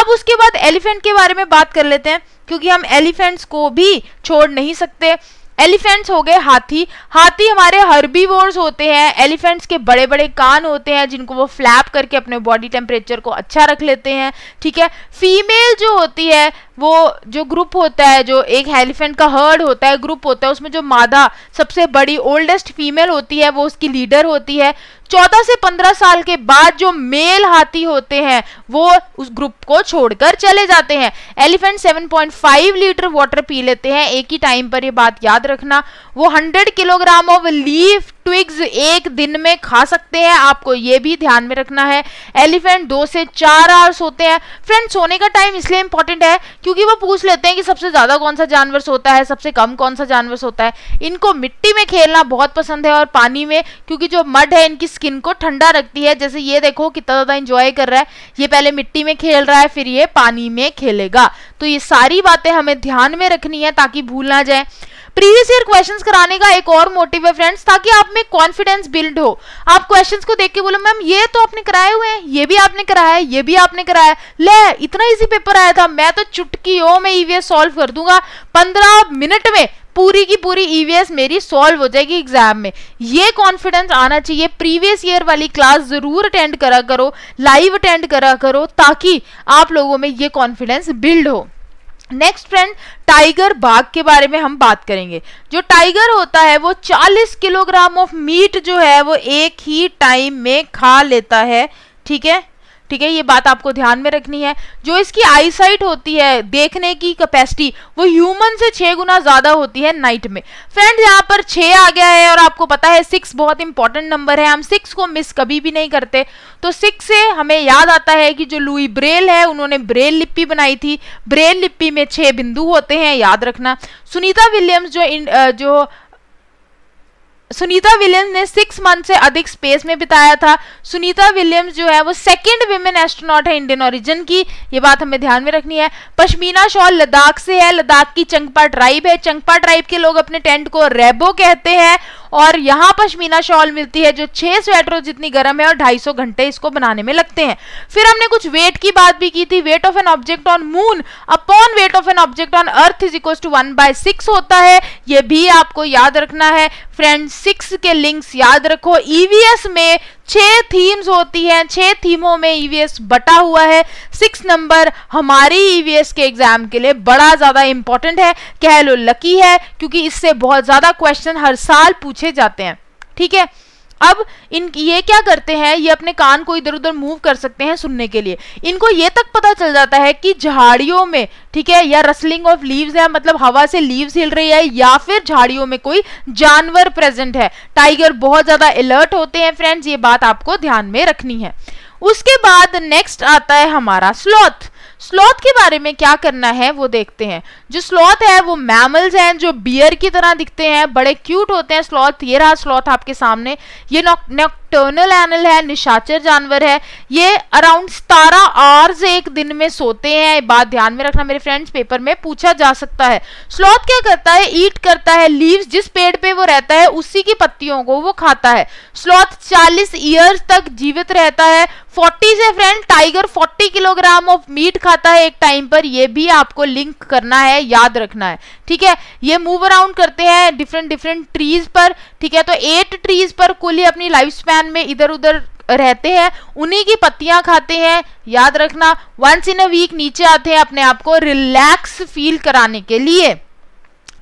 अब उसके बाद एलिफेंट के बारे में बात कर लेते हैं क्योंकि हम एलिफेंट्स को भी छोड़ नहीं सकते एलिफेंट्स हो गए हाथी हाथी हमारे हर्बीवोर्स होते हैं एलिफेंट्स के बड़े बड़े कान होते हैं जिनको वो फ्लैप करके अपने बॉडी टेम्परेचर को अच्छा रख लेते हैं ठीक है फीमेल जो होती है वो जो ग्रुप होता है जो एक एलिफेंट का हर्ड होता है ग्रुप होता है उसमें जो मादा सबसे बड़ी ओल्डेस्ट फीमेल होती है वो उसकी लीडर होती है चौदह से पंद्रह साल के बाद जो मेल हाथी होते हैं वो उस ग्रुप को छोड़कर चले जाते हैं एलिफेंट 7.5 लीटर वाटर पी लेते हैं एक ही टाइम पर ये बात याद रखना वो 100 किलोग्राम ऑफ लीफ ट्विग्स एक दिन में खा सकते हैं आपको ये भी ध्यान में रखना है एलिफेंट दो से चार आवर्स होते हैं फ्रेंड सोने का टाइम इसलिए इंपॉर्टेंट है क्योंकि वो पूछ लेते हैं कि सबसे ज़्यादा कौन सा जानवर सोता है सबसे कम कौन सा जानवर सोता है इनको मिट्टी में खेलना बहुत पसंद है और पानी में क्योंकि जो मड है इनकी स्किन को ठंडा रखती है जैसे ये देखो कितना ज़्यादा इंजॉय कर रहा है ये पहले मिट्टी में खेल रहा है फिर ये पानी में खेलेगा तो ये सारी बातें हमें ध्यान में रखनी है ताकि भूल ना जाए प्रीवियस ईयर क्वेश्चंस कराने का एक और मोटिव है फ्रेंड्स ताकि आप में कॉन्फिडेंस बिल्ड हो आप क्वेश्चंस को देख के बोलो मैम ये तो आपने कराए हुए हैं ये भी आपने कराया है ये भी आपने कराया ले इतना इजी पेपर आया था मैं तो चुटकी हो मैं ईवीएस e सॉल्व कर दूंगा पंद्रह मिनट में पूरी की पूरी ईवीएस e मेरी सॉल्व हो जाएगी एग्जाम में ये कॉन्फिडेंस आना चाहिए प्रीवियस ईयर वाली क्लास जरूर अटेंड करा करो लाइव अटेंड करा करो ताकि आप लोगों में ये कॉन्फिडेंस बिल्ड हो नेक्स्ट फ्रेंड टाइगर बाघ के बारे में हम बात करेंगे जो टाइगर होता है वो 40 किलोग्राम ऑफ मीट जो है वो एक ही टाइम में खा लेता है ठीक है ठीक है ये बात आपको ध्यान में रखनी है जो इसकी आईसाइट होती है देखने की कैपेसिटी वो ह्यूमन से छः गुना ज़्यादा होती है नाइट में फ्रेंड यहाँ पर छः आ गया है और आपको पता है सिक्स बहुत इंपॉर्टेंट नंबर है हम सिक्स को मिस कभी भी नहीं करते तो सिक्स से हमें याद आता है कि जो लुई ब्रेल है उन्होंने ब्रेल लिपि बनाई थी ब्रेल लिपि में छः बिंदु होते हैं याद रखना सुनीता विलियम्स जो इन, जो सुनीता विलियम्स ने सिक्स मंथ से अधिक स्पेस में बिताया था सुनीता विलियम्स जो है वो सेकंड विमेन एस्ट्रोनॉट है इंडियन ओरिजिन की ये बात हमें ध्यान में रखनी है पश्मीना शॉल लद्दाख से है लद्दाख की चंगपा ट्राइब है चंगपा ट्राइब के लोग अपने टेंट को रेबो कहते हैं और यहाँ पश्मीना शॉल मिलती है जो छः स्वेटरों जितनी गर्म है और 250 घंटे इसको बनाने में लगते हैं फिर हमने कुछ वेट की बात भी की थी weight of an object on moon upon weight of an object on earth is equal to one by six होता है ये भी आपको याद रखना है फ्रेंड सिक्स के लिंक्स याद रखो ईवीएस e में छः थीम्स होती हैं छः थीमों में ईवीएस e बटा हुआ है सिक्स नंबर हमारी ईवीएस e के एग्जाम के लिए बड़ा ज़्यादा इंपॉर्टेंट है कह लो लकी है क्योंकि इससे बहुत ज़्यादा क्वेश्चन हर साल पूछ पीछे जाते हैं ठीक है अब इन ये क्या करते हैं ये अपने कान को इधर उधर मूव कर सकते हैं सुनने के लिए इनको ये तक पता चल जाता है कि झाड़ियों में ठीक है या रसलिंग ऑफ लीव्स है मतलब हवा से लीव्स हिल रही है या फिर झाड़ियों में कोई जानवर प्रेजेंट है टाइगर बहुत ज़्यादा अलर्ट होते हैं फ्रेंड्स ये बात आपको ध्यान में रखनी है उसके बाद नेक्स्ट आता है हमारा स्लॉथ स्लोथ के बारे में क्या करना है वो देखते हैं जो स्लोथ है वो मैमल्स हैं जो बियर की तरह दिखते हैं बड़े क्यूट होते हैं स्लोथ ये रहा स्लोथ आपके सामने ये नॉक नॉक्टर्नल एनल है निशाचर जानवर है ये अराउंड सतारह आवर्स एक दिन में सोते हैं बात ध्यान में रखना मेरे फ्रेंड्स पेपर में पूछा जा सकता है स्लॉथ क्या करता है ईट करता है लीव्स जिस पेड़ पे वो रहता है उसी की पत्तियों को वो खाता है स्लॉथ 40 ईयर्स तक जीवित रहता है 40 से friend tiger 40 kilogram of meat खाता है एक टाइम पर ये भी आपको लिंक करना है याद रखना है ठीक है ये मूव अराउंड करते हैं डिफरेंट डिफरेंट ट्रीज पर ठीक है तो एट ट्रीज पर कुल ही अपनी लाइफ स्पैन रेगिस्तान में इधर उधर रहते हैं उन्हीं की पत्तियां खाते हैं याद रखना वंस इन अ वीक नीचे आते हैं अपने आप को रिलैक्स फील कराने के लिए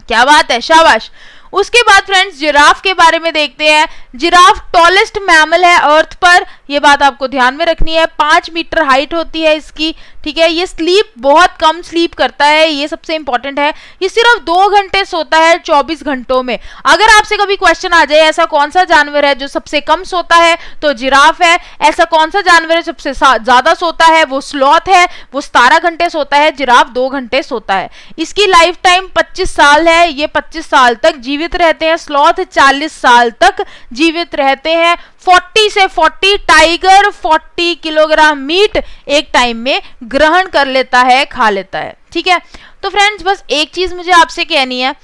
क्या बात है शाबाश उसके बाद फ्रेंड्स जिराफ के बारे में देखते हैं जिराफ टॉलेस्ट मैमल है अर्थ पर यह बात आपको ध्यान में रखनी है पांच मीटर हाइट होती है इसकी ठीक है ये स्लीप बहुत कम स्लीप करता है ये सबसे इंपॉर्टेंट है ये सिर्फ दो घंटे सोता है चौबीस घंटों में अगर आपसे कभी क्वेश्चन आ जाए ऐसा कौन सा जानवर है जो सबसे कम सोता है तो जिराफ है ऐसा कौन सा जानवर है सबसे ज्यादा सोता है वो स्लॉथ है वो सतारह घंटे सोता है जिराफ दो घंटे सोता है इसकी लाइफ टाइम पच्चीस साल है ये पच्चीस साल तक जीवित रहते हैं स्लॉथ चालीस साल तक जीवित रहते हैं 40 से 40 टाइगर 40 किलोग्राम मीट एक टाइम में ग्रहण कर लेता है खा लेता है ठीक है तो फ्रेंड्स बस एक चीज़ मुझे आपसे कहनी है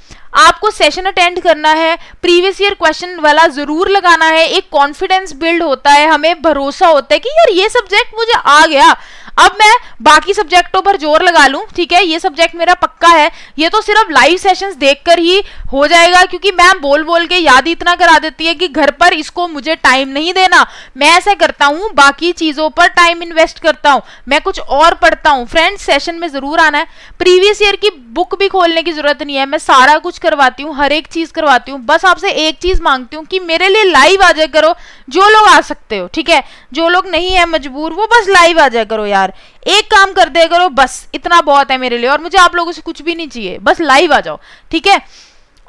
आपको सेशन अटेंड करना है प्रीवियस ईयर क्वेश्चन वाला ज़रूर लगाना है एक कॉन्फिडेंस बिल्ड होता है हमें भरोसा होता है कि यार ये सब्जेक्ट मुझे आ गया अब मैं बाकी सब्जेक्टों पर जोर लगा लूं ठीक है ये सब्जेक्ट मेरा पक्का है ये तो सिर्फ लाइव सेशंस देखकर ही हो जाएगा क्योंकि मैम बोल बोल के याद इतना करा देती है कि घर पर इसको मुझे टाइम नहीं देना मैं ऐसा करता हूं बाकी चीज़ों पर टाइम इन्वेस्ट करता हूं मैं कुछ और पढ़ता हूँ फ्रेंड्स सेशन में ज़रूर आना है प्रीवियस ईयर की बुक भी खोलने की ज़रूरत नहीं है मैं सारा कुछ करवाती हूँ हर एक चीज़ करवाती हूँ बस आपसे एक चीज़ मांगती हूँ कि मेरे लिए लाइव आ जाया करो जो लोग आ सकते हो ठीक है जो लोग नहीं है मजबूर वो बस लाइव आ जाया करो यार यार एक काम कर दे करो बस इतना बहुत है मेरे लिए और मुझे आप लोगों से कुछ भी नहीं चाहिए बस लाइव आ जाओ ठीक है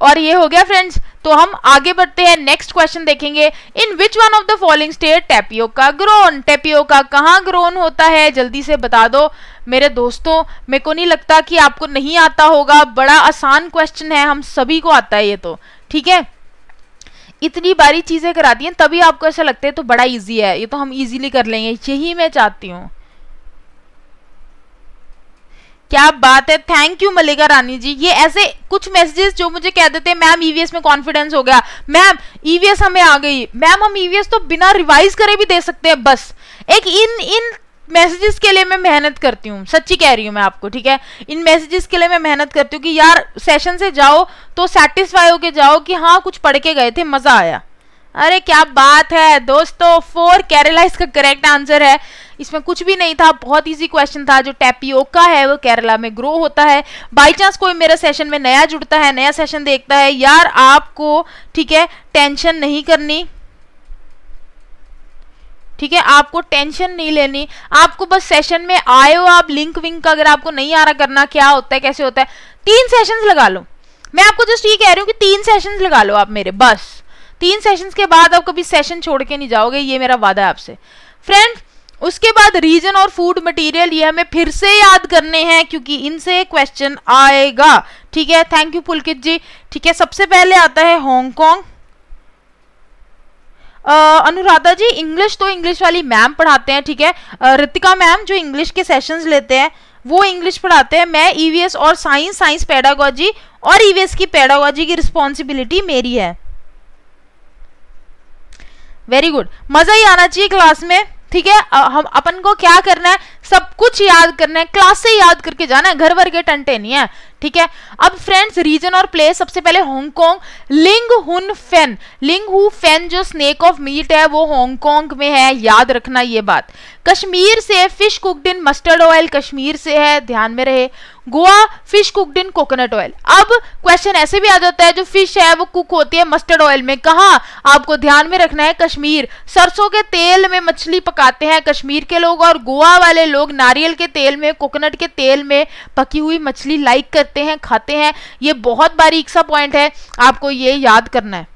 और ये हो गया फ्रेंड्स तो हम आगे बढ़ते हैं नेक्स्ट क्वेश्चन देखेंगे in which one of the following state tapioca का ग्रोन टेपियो का कहाँ ग्रोन होता है जल्दी से बता दो मेरे दोस्तों मेरे को नहीं लगता कि आपको नहीं आता होगा बड़ा आसान क्वेश्चन है हम सभी को आता है ये तो ठीक है इतनी बारी चीज़ें कराती हैं तभी आपको ऐसा लगता है तो बड़ा इजी है ये तो हम इजीली कर लेंगे यही मैं चाहती हूँ क्या बात है थैंक यू मलिका रानी जी ये ऐसे कुछ मैसेजेस जो मुझे कह देते हैं मैम ईवीएस e में कॉन्फिडेंस हो गया मैम ईवीएस e हमें आ गई मैम हम ईवीएस e तो बिना रिवाइज करे भी दे सकते हैं बस एक इन इन मैसेजेस के लिए मैं मेहनत करती हूँ सच्ची कह रही हूँ मैं आपको ठीक है इन मैसेजेस के लिए मैं मेहनत करती हूँ कि यार सेशन से जाओ तो सेटिस्फाई होके जाओ कि हाँ कुछ पढ़ के गए थे मज़ा आया अरे क्या बात है दोस्तों फोर केरला इसका करेक्ट आंसर है इसमें कुछ भी नहीं था बहुत ईजी क्वेश्चन था जो टेपियोका है वो केरला में ग्रो होता है बाई चांस कोई मेरा सेशन में नया जुड़ता है नया सेशन देखता है यार आपको ठीक है टेंशन नहीं करनी ठीक है आपको टेंशन नहीं लेनी आपको बस सेशन में आए हो आप लिंक विंक का अगर आपको नहीं आ रहा करना क्या होता है कैसे होता है तीन सेशंस लगा लो मैं आपको जस्ट ये कह रही हूँ कि तीन सेशंस लगा लो आप मेरे बस तीन सेशंस के बाद आप कभी सेशन छोड़ के नहीं जाओगे ये मेरा वादा है आपसे फ्रेंड्स उसके बाद रीजन और फूड मटेरियल ये हमें फिर से याद करने हैं क्योंकि इनसे क्वेश्चन आएगा ठीक है थैंक यू पुलकित जी ठीक है सबसे पहले आता है Hong Kong Uh, Anuradha ji English तो इंग्लिश वाली मैम पढ़ाते हैं ठीक है रितिका मैम जो इंग्लिश के सेशंस लेते हैं वो इंग्लिश पढ़ाते हैं मैं ईवीएस e और साइंस साइंस पेडागोजी और ईवीएस e की पेडागोजी की रिस्पॉन्सिबिलिटी मेरी है वेरी गुड मज़ा ही आना चाहिए क्लास में ठीक है हम अपन को क्या करना है सब कुछ याद करना है क्लास से याद करके जाना है घर भर के टंटे नहीं है ठीक है अब फ्रेंड्स रीजन और प्लेस सबसे पहले हांगकांग लिंग हुन फेन लिंग हु फेन जो स्नेक ऑफ मीट है वो हांगकांग में है याद रखना ये बात कश्मीर से fish cooked in mustard oil Kashmir से है ध्यान में रहे Goa fish cooked in coconut oil अब क्वेश्चन ऐसे भी आ जाता है जो फिश है वो कुक होती है मस्टर्ड ऑयल में कहा आपको ध्यान में रखना है कश्मीर सरसों के तेल में मछली पकाते हैं कश्मीर के लोग और गोवा वाले लोग नारियल के तेल में कोकोनट के तेल में पकी हुई मछली लाइक करते करते हैं खाते हैं ये बहुत बारीक सा पॉइंट है आपको ये याद करना है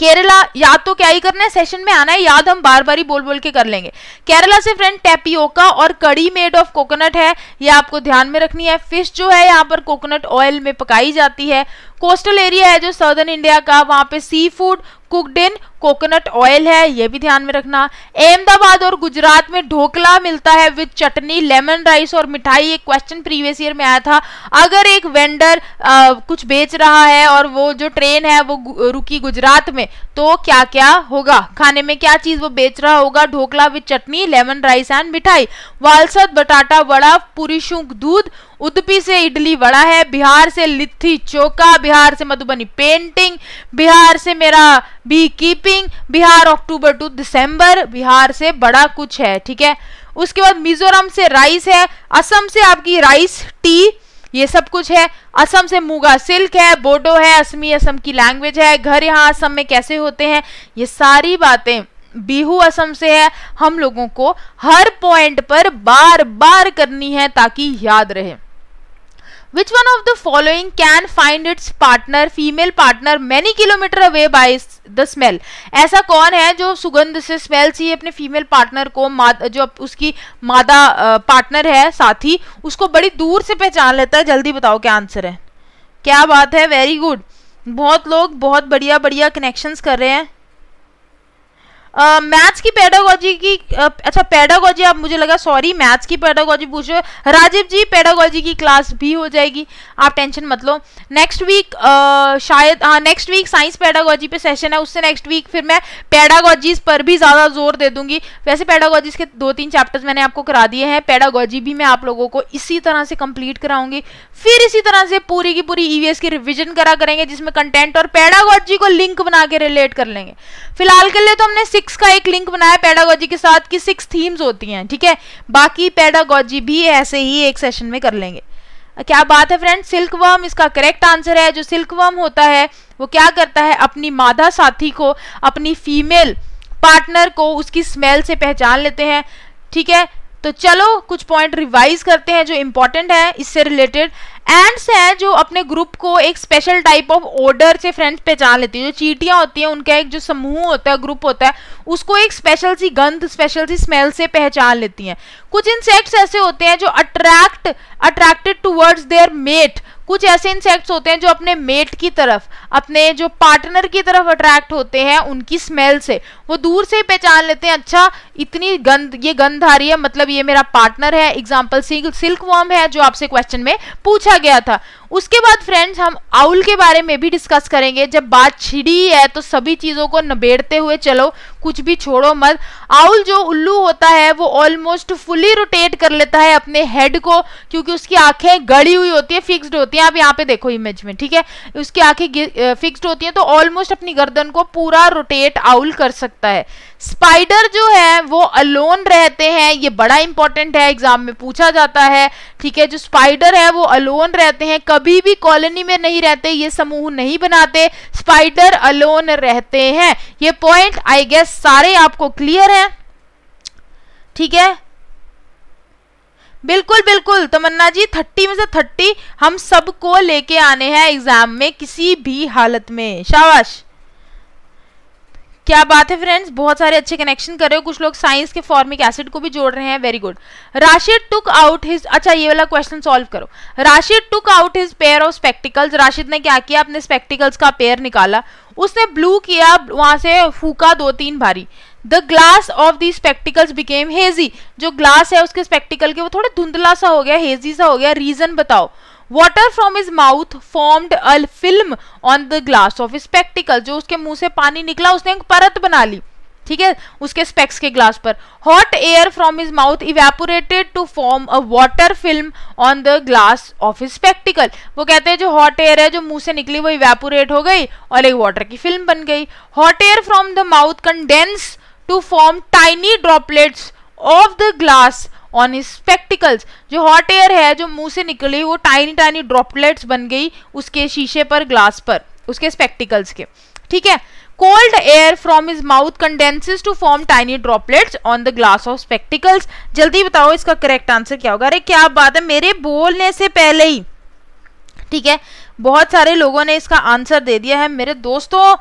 केरला याद तो क्या ही करना है सेशन में आना है याद हम बार बार ही बोल बोल के कर लेंगे केरला से फ्रेंड टेपियोका और कड़ी मेड ऑफ कोकोनट है ये आपको ध्यान में रखनी है फिश जो है यहाँ पर कोकोनट ऑयल में पकाई जाती है कोस्टल एरिया है जो सदर्न इंडिया का वहाँ पे seafood cooked in coconut oil है ये भी ध्यान में रखना अहमदाबाद और गुजरात में ढोकला मिलता है विद चटनी लेमन राइस और मिठाई एक क्वेश्चन प्रीवियस ईयर में आया था अगर एक वेंडर आ, कुछ बेच रहा है और वो जो ट्रेन है वो रुकी गुजरात में तो क्या क्या होगा खाने में क्या चीज़ वो बेच रहा होगा dhokla with chutney lemon rice and मिठाई वालसद बटाटा वड़ा पूरी दूध उदपी से इडली वड़ा है बिहार से लिथी चोका बिहार से मधुबनी पेंटिंग बिहार से मेरा bee keeping Bihar October to December Bihar से बड़ा कुछ है ठीक है उसके बाद मिजोरम से राइस है असम से आपकी राइस टी ये सब कुछ है असम से मुगा सिल्क है बोडो है असमी असम की लैंग्वेज है घर यहाँ असम में कैसे होते हैं ये सारी बातें बिहू असम से है हम लोगों को हर पॉइंट पर बार बार करनी है ताकि याद रहे which one of the following can find its partner female partner many kilometre away by the smell ऐसा कौन है जो सुगंध से स्मेल से अपने फीमेल पार्टनर को माद, जो उसकी मादा पार्टनर है साथी उसको बड़ी दूर से पहचान लेता है जल्दी बताओ क्या आंसर है क्या बात है वेरी गुड बहुत लोग बहुत बढ़िया बढ़िया कनेक्शंस कर रहे हैं मैथ्स की पेडागोजी की uh, अच्छा पेडागोजी आप मुझे लगा सॉरी मैथ्स की पेडागोजी पूछ रहे राजीव जी पेडागोजी की क्लास भी हो जाएगी आप टेंशन मत लो नेक्स्ट वीक शायद हाँ नेक्स्ट वीक साइंस पेडागोजी पे सेशन है उससे नेक्स्ट वीक फिर मैं पेडागोजीज पर भी ज़्यादा जोर दे दूंगी वैसे पेडागोजीज के दो तीन चैप्टर्स मैंने आपको करा दिए हैं पेडागोजी भी मैं आप लोगों को इसी तरह से कंप्लीट कराऊंगी फिर इसी तरह से पूरी की पूरी ईवीएस e की रिविजन करा करेंगे जिसमें कंटेंट और पेडागोजी को लिंक बना के रिलेट कर लेंगे फिलहाल के लिए तो हमने सिक्स सिक्स का एक लिंक बनाया पैडागोजी के साथ कि सिक्स थीम्स होती हैं ठीक है बाकी पैडागोजी भी ऐसे ही एक सेशन में कर लेंगे क्या बात है फ्रेंड सिल्कवर्म इसका करेक्ट आंसर है जो सिल्कवर्म होता है वो क्या करता है अपनी मादा साथी को अपनी फीमेल पार्टनर को उसकी स्मेल से पहचान लेते हैं ठीक है तो चलो कुछ पॉइंट रिवाइज करते हैं जो इम्पोर्टेंट है इससे रिलेटेड एंड्स है जो अपने ग्रुप को एक स्पेशल टाइप ऑफ ऑर्डर से फ्रेंड्स पहचान लेती है जो चीटियाँ होती हैं उनका एक जो समूह होता है ग्रुप होता है उसको एक स्पेशल सी गंध स्पेशल सी स्मेल से पहचान लेती हैं कुछ इंसेक्ट्स ऐसे होते हैं जो attract attracted towards their mate कुछ ऐसे इंसेक्ट्स होते हैं जो अपने मेट की तरफ अपने जो पार्टनर की तरफ अट्रैक्ट होते हैं उनकी स्मेल से वो दूर से ही पहचान लेते हैं अच्छा इतनी गंद ये गंध आ रही है मतलब ये मेरा पार्टनर है एग्जाम्पल सिल्क वॉर्म है जो आपसे क्वेश्चन में पूछा गया था उसके बाद फ्रेंड्स हम आउल के बारे में भी डिस्कस करेंगे जब बात छिड़ी है तो सभी चीज़ों को नबेड़ते हुए चलो कुछ भी छोड़ो मत आउल जो उल्लू होता है वो ऑलमोस्ट फुली रोटेट कर लेता है अपने हेड को क्योंकि उसकी आंखें गड़ी हुई होती है फिक्स्ड होती है आप यहाँ पे देखो इमेज में ठीक है उसकी आंखें फिक्स्ड होती हैं तो ऑलमोस्ट अपनी गर्दन को पूरा रोटेट आउल कर सकता है स्पाइडर जो है वो अलोन रहते हैं ये बड़ा इंपॉर्टेंट है एग्जाम में पूछा जाता है ठीक है जो स्पाइडर है वो अलोन रहते हैं कभी भी कॉलोनी में नहीं रहते ये समूह नहीं बनाते स्पाइडर अलोन रहते हैं ये पॉइंट आई गेस सारे आपको क्लियर है ठीक है बिल्कुल बिल्कुल तमन्ना जी थर्टी में से थर्टी हम सबको लेके आने हैं एग्जाम में किसी भी हालत में शाबाश क्या बात है फ्रेंड्स बहुत सारे अच्छे कनेक्शन कर रहे हो कुछ लोग साइंस के फॉर्मिक एसिड को भी जोड़ रहे हैं very good Rashid took out his अच्छा ये वाला क्वेश्चन सॉल्व करो Rashid took out his pair of spectacles Rashid ने क्या किया अपने स्पेक्टिकल्स का पेयर निकाला उसने ब्लू किया वहां से फूका दो तीन भारी the glass of the spectacles became hazy जो ग्लास है उसके स्पेक्टिकल के वो थोड़ा धुंधला सा हो गया हेजी सा हो गया रीजन बताओ water from his mouth formed a film on the glass of spectacle जो उसके मुंह से पानी निकला उसने एक परत बना ली ठीक है उसके स्पेक्स के ग्लास पर hot air from his mouth evaporated to form a water film on the glass of spectacle वो कहते हैं जो हॉट एयर है जो मुंह से निकली वो इवेपोरेट हो गई और एक वाटर की फिल्म बन गई hot air from the mouth condense to form tiny droplets of the glass on spectacles जो हॉट एयर है जो मुंह से निकली वो टाइनी टाइनी ड्रॉपलेट्स बन गई उसके शीशे पर ग्लास पर उसके स्पेक्टिकल्स के ठीक है cold air from his mouth condenses to form tiny droplets on the glass of spectacles जल्दी बताओ इसका करेक्ट आंसर क्या होगा अरे क्या बात है मेरे बोलने से पहले ही ठीक है बहुत सारे लोगों ने इसका आंसर दे दिया है मेरे दोस्तों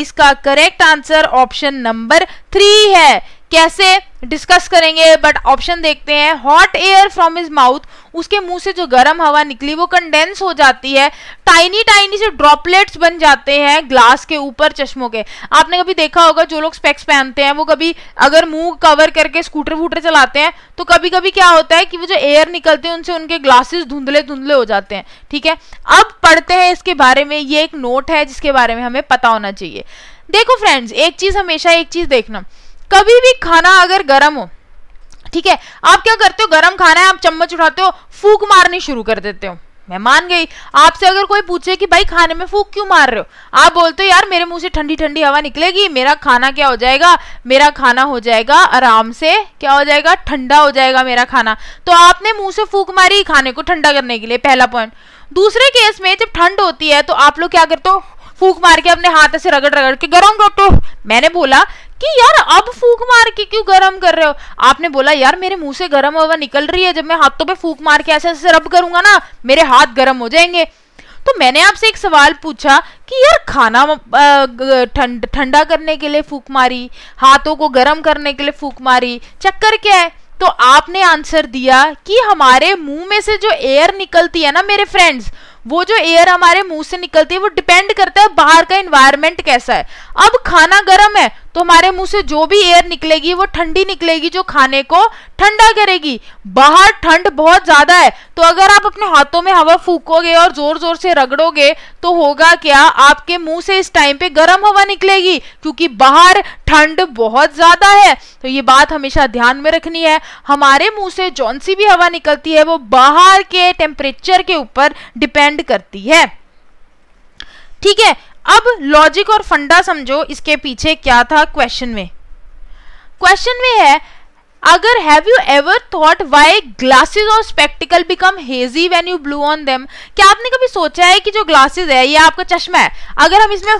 इसका correct answer option number three है कैसे डिस्कस करेंगे बट ऑप्शन देखते हैं hot air from his mouth उसके मुंह से जो गर्म हवा निकली वो कंडेंस हो जाती है टाइनी टाइनी से ड्रॉपलेट्स बन जाते हैं ग्लास के ऊपर चश्मों के आपने कभी देखा होगा जो लोग स्पेक्स पहनते हैं वो कभी अगर मुंह कवर करके स्कूटर वूटर चलाते हैं तो कभी कभी क्या होता है कि वो जो एयर निकलते हैं उनसे उनके ग्लासेस धुंधले धुंधले हो जाते हैं ठीक है अब पढ़ते हैं इसके बारे में ये एक नोट है जिसके बारे में हमें पता होना चाहिए देखो फ्रेंड्स एक चीज़ हमेशा एक चीज़ देखना कभी भी खाना अगर गर्म हो ठीक है आप क्या करते हो गर्म खाना है आप चम्मच उठाते हो फूक मारनी शुरू कर देते हो मैं मान गई आपसे अगर कोई पूछे कि भाई खाने में फूक क्यों मार रहे हो आप बोलते हो यार मेरे मुंह से ठंडी ठंडी हवा निकलेगी मेरा खाना क्या हो जाएगा मेरा खाना हो जाएगा आराम से क्या हो जाएगा ठंडा हो जाएगा मेरा खाना तो आपने मुंह से फूक मारी खाने को ठंडा करने के लिए पहला पॉइंट दूसरे केस में जब ठंड होती है तो आप लोग क्या करते हो फूक मार के अपने हाथ से रगड़ रगड़ के गर्म करो मैंने बोला कि यार अब फूक मार के क्यों गर्म कर रहे हो आपने बोला यार मेरे मुंह से गर्म हवा निकल रही है जब मैं हाथों पे फूक मार के ऐसे ऐसे रब करूंगा ना मेरे हाथ गर्म हो जाएंगे तो मैंने आपसे एक सवाल पूछा कि यार खाना ठंडा थंड, करने के लिए फूक मारी हाथों को गर्म करने के लिए फूक मारी चक्कर क्या है तो आपने आंसर दिया कि हमारे मुंह में से जो एयर निकलती है ना मेरे फ्रेंड्स वो जो एयर हमारे मुंह से निकलती है वो डिपेंड करता है बाहर का इन्वायरमेंट कैसा है अब खाना गर्म है तो हमारे मुंह से जो भी एयर निकलेगी वो ठंडी निकलेगी जो खाने को ठंडा करेगी बाहर ठंड बहुत ज्यादा है तो अगर आप अपने हाथों में हवा फूकोगे और जोर जोर से रगड़ोगे तो होगा क्या आपके मुंह से इस टाइम पे गर्म हवा निकलेगी क्योंकि बाहर ठंड बहुत ज्यादा है तो ये बात हमेशा ध्यान में रखनी है हमारे मुंह से जौन सी भी हवा निकलती है वो बाहर के टेम्परेचर के ऊपर डिपेंड करती है ठीक है अब लॉजिक और फंडा समझो इसके पीछे क्या था क्वेश्चन में क्वेश्चन में है अगर have you ever thought why glasses और spectacle become hazy when you blow on them क्या आपने कभी सोचा है कि जो ग्लासेस है ये आपका चश्मा है अगर हम इसमें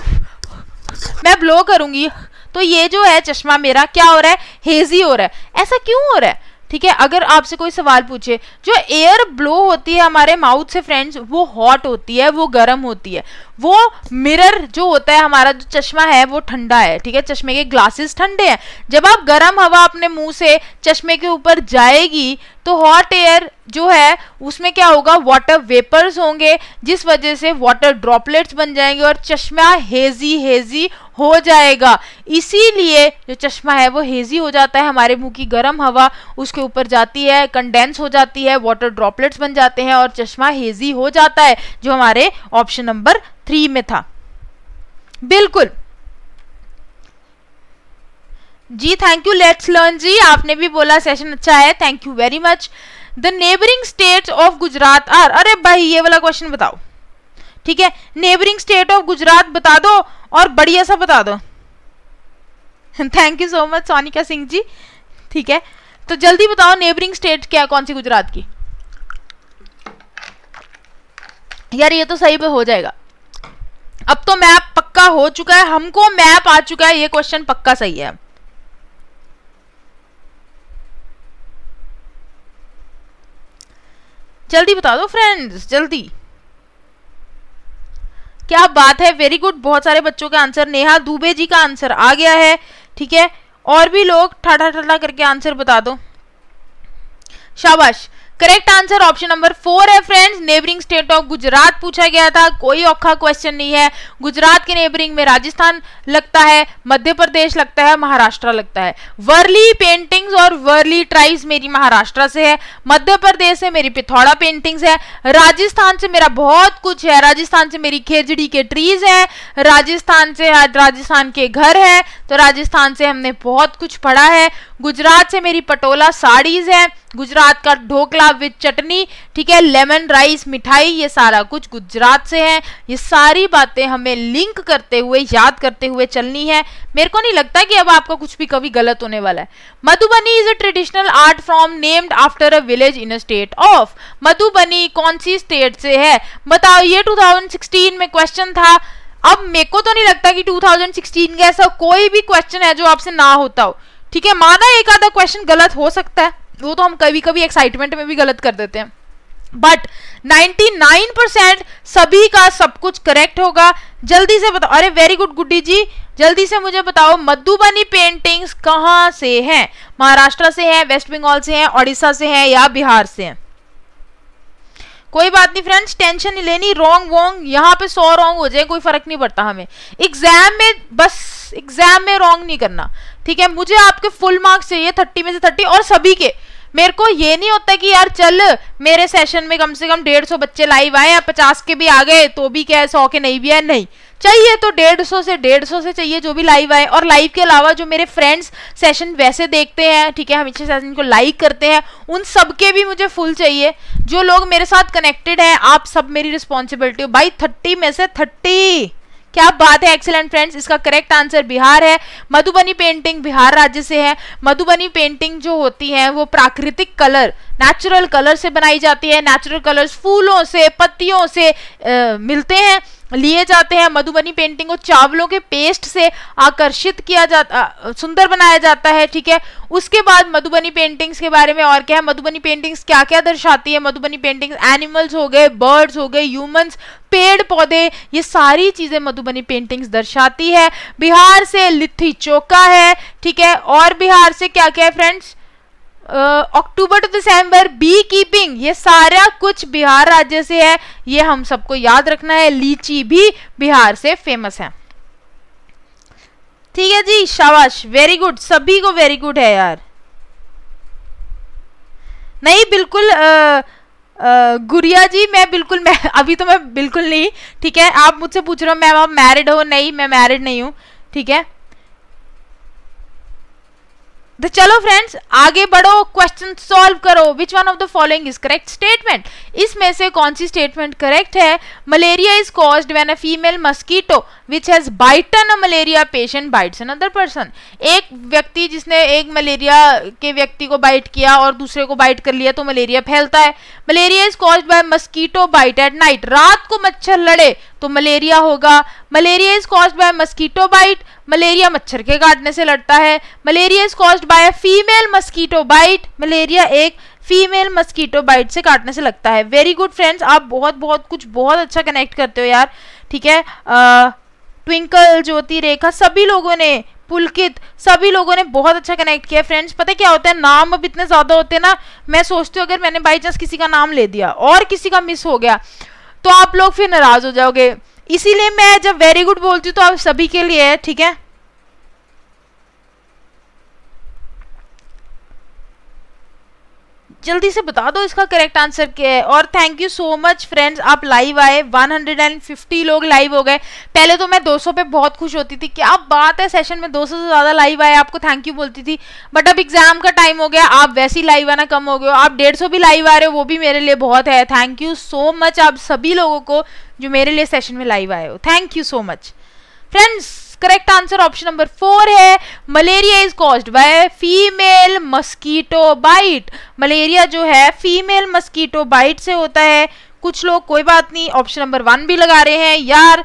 मैं ब्लो करूंगी तो ये जो है चश्मा मेरा क्या हो रहा है हेजी हो रहा है ऐसा क्यों हो रहा है ठीक है अगर आपसे कोई सवाल पूछे जो एयर ब्लो होती है हमारे माउथ से फ्रेंड्स वो हॉट होती है वो गर्म होती है वो मिरर जो होता है हमारा जो चश्मा है वो ठंडा है ठीक है चश्मे के ग्लासेस ठंडे हैं जब आप गर्म हवा अपने मुंह से चश्मे के ऊपर जाएगी तो हॉट एयर जो है उसमें क्या होगा वाटर वेपर्स होंगे जिस वजह से वाटर ड्रॉपलेट्स बन जाएंगे और चश्मा हेजी हेजी हो जाएगा इसीलिए जो चश्मा है वो हेजी हो जाता है हमारे मुंह की गर्म हवा उसके ऊपर जाती है कंडेंस हो जाती है वाटर ड्रॉपलेट्स बन जाते हैं और चश्मा हेजी हो जाता है जो हमारे ऑप्शन नंबर थ्री में था बिल्कुल जी थैंक यू लेट्स लर्न जी आपने भी बोला सेशन अच्छा है thank you very much the neighbouring state of Gujarat are अरे भाई ये वाला क्वेश्चन बताओ ठीक है नेबरिंग स्टेट ऑफ गुजरात बता दो और बढ़िया सा बता दो thank you so much Sonika Singh ji ठीक है तो जल्दी बताओ नेबरिंग स्टेट क्या है कौन सी गुजरात की यार ये तो सही पे हो जाएगा अब तो मैप पक्का हो चुका है हमको मैप आ चुका है ये क्वेश्चन पक्का सही है जल्दी बता दो फ्रेंड्स जल्दी क्या बात है वेरी गुड बहुत सारे बच्चों का आंसर नेहा दुबे जी का आंसर आ गया है ठीक है और भी लोग ठाठा ठाठा करके आंसर बता दो शाबाश correct answer option number four है friends neighbouring state of Gujarat पूछा गया था कोई औखा क्वेश्चन नहीं है गुजरात के नेबरिंग में राजस्थान लगता है मध्य प्रदेश लगता है महाराष्ट्र लगता है वर्ली पेंटिंग्स और वर्ली ट्राइब्स मेरी महाराष्ट्र से है मध्य प्रदेश से मेरी पिथौड़ा पेंटिंग्स है राजस्थान से मेरा बहुत कुछ है राजस्थान से मेरी खेजड़ी के ट्रीज है राजस्थान से राजस्थान के घर है तो राजस्थान से हमने बहुत कुछ पढ़ा है गुजरात से मेरी पटोला साड़ीज है गुजरात का ढोकला रायता विद चटनी ठीक है लेमन राइस मिठाई ये सारा कुछ गुजरात से है ये सारी बातें हमें लिंक करते हुए याद करते हुए चलनी है मेरे को नहीं लगता कि अब आपका कुछ भी कभी गलत होने वाला है Madhubani is a traditional art form named after a village in a state of Madhubani कौन सी स्टेट से है बताओ ये टू में क्वेश्चन था अब मेरे को तो नहीं लगता कि 2016 का ऐसा कोई भी क्वेश्चन है जो आपसे ना होता हो ठीक है माना एक आधा क्वेश्चन गलत हो सकता है वो तो हम कभी कभी एक्साइटमेंट में भी गलत कर देते हैं बट 99% सभी का सब कुछ करेक्ट होगा जल्दी से बताओ अरे वेरी गुड गुड्डी जी जल्दी से मुझे बताओ मधुबनी पेंटिंग्स कहाँ से हैं महाराष्ट्र से है वेस्ट बंगाल से है ओडिशा से है या बिहार से है कोई बात नहीं फ्रेंड्स टेंशन नहीं लेनी रॉन्ग वोंग यहाँ पे सौ रॉन्ग हो जाए कोई फर्क नहीं पड़ता हमें एग्जाम में बस एग्जाम में रॉन्ग नहीं करना ठीक है मुझे आपके फुल मार्क्स चाहिए थर्टी में से थर्टी और सभी के मेरे को ये नहीं होता कि यार चल मेरे सेशन में कम से कम डेढ़ सौ बच्चे लाइव आए या पचास के भी आ गए तो भी क्या है सौ के नहीं भी आए नहीं चाहिए तो डेढ़ सौ से डेढ़ सौ से चाहिए जो भी लाइव आए और लाइव के अलावा जो मेरे फ्रेंड्स सेशन वैसे देखते हैं ठीक है हमेशा सेशन को लाइक करते हैं उन सब के भी मुझे फुल चाहिए जो लोग मेरे साथ कनेक्टेड हैं आप सब मेरी रिस्पॉन्सिबिलिटी हो भाई थर्टी में से थर्टी क्या बात है एक्सेलेंट फ्रेंड्स इसका करेक्ट आंसर बिहार है मधुबनी पेंटिंग बिहार राज्य से है मधुबनी पेंटिंग जो होती है वो प्राकृतिक कलर नेचुरल कलर से बनाई जाती है नेचुरल कलर्स फूलों से पत्तियों से आ, मिलते हैं लिए जाते हैं मधुबनी पेंटिंग को चावलों के पेस्ट से आकर्षित किया जाता सुंदर बनाया जाता है ठीक है उसके बाद मधुबनी पेंटिंग्स के बारे में और क्या है मधुबनी पेंटिंग्स क्या क्या दर्शाती है मधुबनी पेंटिंग्स एनिमल्स हो गए बर्ड्स हो गए ह्यूमंस पेड़ पौधे ये सारी चीज़ें मधुबनी पेंटिंग्स दर्शाती है बिहार से लिथी चौका है ठीक है और बिहार से क्या क्या है friends October to December bee keeping ये सारा कुछ बिहार राज्य से है ये हम सबको याद रखना है लीची भी बिहार से फेमस है ठीक है जी शाबाश वेरी गुड सभी को वेरी गुड है यार नहीं बिल्कुल आ, आ, गुरिया जी मैं बिल्कुल मैं अभी तो मैं बिल्कुल नहीं ठीक है आप मुझसे पूछ रहे हो मैम आप मैरिड हो नहीं मैं मैरिड नहीं हूँ ठीक है तो चलो फ्रेंड्स आगे बढ़ो क्वेश्चन सॉल्व करो which one of the following is correct statement इसमें से कौन सी स्टेटमेंट करेक्ट है malaria is caused when a female mosquito which has bitten a malaria patient bites another person एक व्यक्ति जिसने एक मलेरिया के व्यक्ति को बाइट किया और दूसरे को बाइट कर लिया तो मलेरिया फैलता है malaria is cause by mosquito bite at night रात को मच्छर लड़े तो मलेरिया होगा malaria is cause by mosquito bite malaria मच्छर के काटने से लड़ता है malaria is cause by a female mosquito bite malaria एक फीमेल मस्कीटो बाइट से काटने से लगता है वेरी गुड फ्रेंड्स आप बहुत बहुत कुछ बहुत अच्छा कनेक्ट करते हो यार ठीक है ट्विंकल ज्योति रेखा सभी लोगों ने पुलकित सभी लोगों ने बहुत अच्छा कनेक्ट किया फ्रेंड्स पता है क्या होता है नाम अब इतने ज़्यादा होते हैं ना मैं सोचती हूँ अगर मैंने बाई चांस किसी का नाम ले दिया और किसी का मिस हो गया तो आप लोग फिर नाराज़ हो जाओगे इसीलिए मैं जब वेरी गुड बोलती हूँ तो आप सभी के लिए है ठीक है जल्दी से बता दो इसका करेक्ट आंसर क्या है और thank you so much friends आप लाइव आए 150 लोग लाइव हो गए पहले तो मैं 200 पे बहुत खुश होती थी क्या बात है सेशन में 200 से ज़्यादा लाइव आए आपको थैंक यू बोलती थी बट अब एग्ज़ाम का टाइम हो गया आप वैसे ही लाइव आना कम हो गए हो आप डेढ़ भी लाइव आ रहे हो वो भी मेरे लिए बहुत है थैंक यू सो मच आप सभी लोगों को जो मेरे लिए सेशन में लाइव आए हो thank you so much friends correct answer option number four है malaria is caused by female mosquito bite malaria जो है फीमेल मस्कीटो बाइट से होता है कुछ लोग कोई बात नहीं ऑप्शन नंबर वन भी लगा रहे हैं यार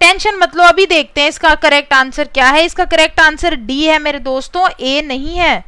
टेंशन मतलब अभी देखते हैं इसका करेक्ट आंसर क्या है इसका करेक्ट आंसर डी है मेरे दोस्तों ए नहीं है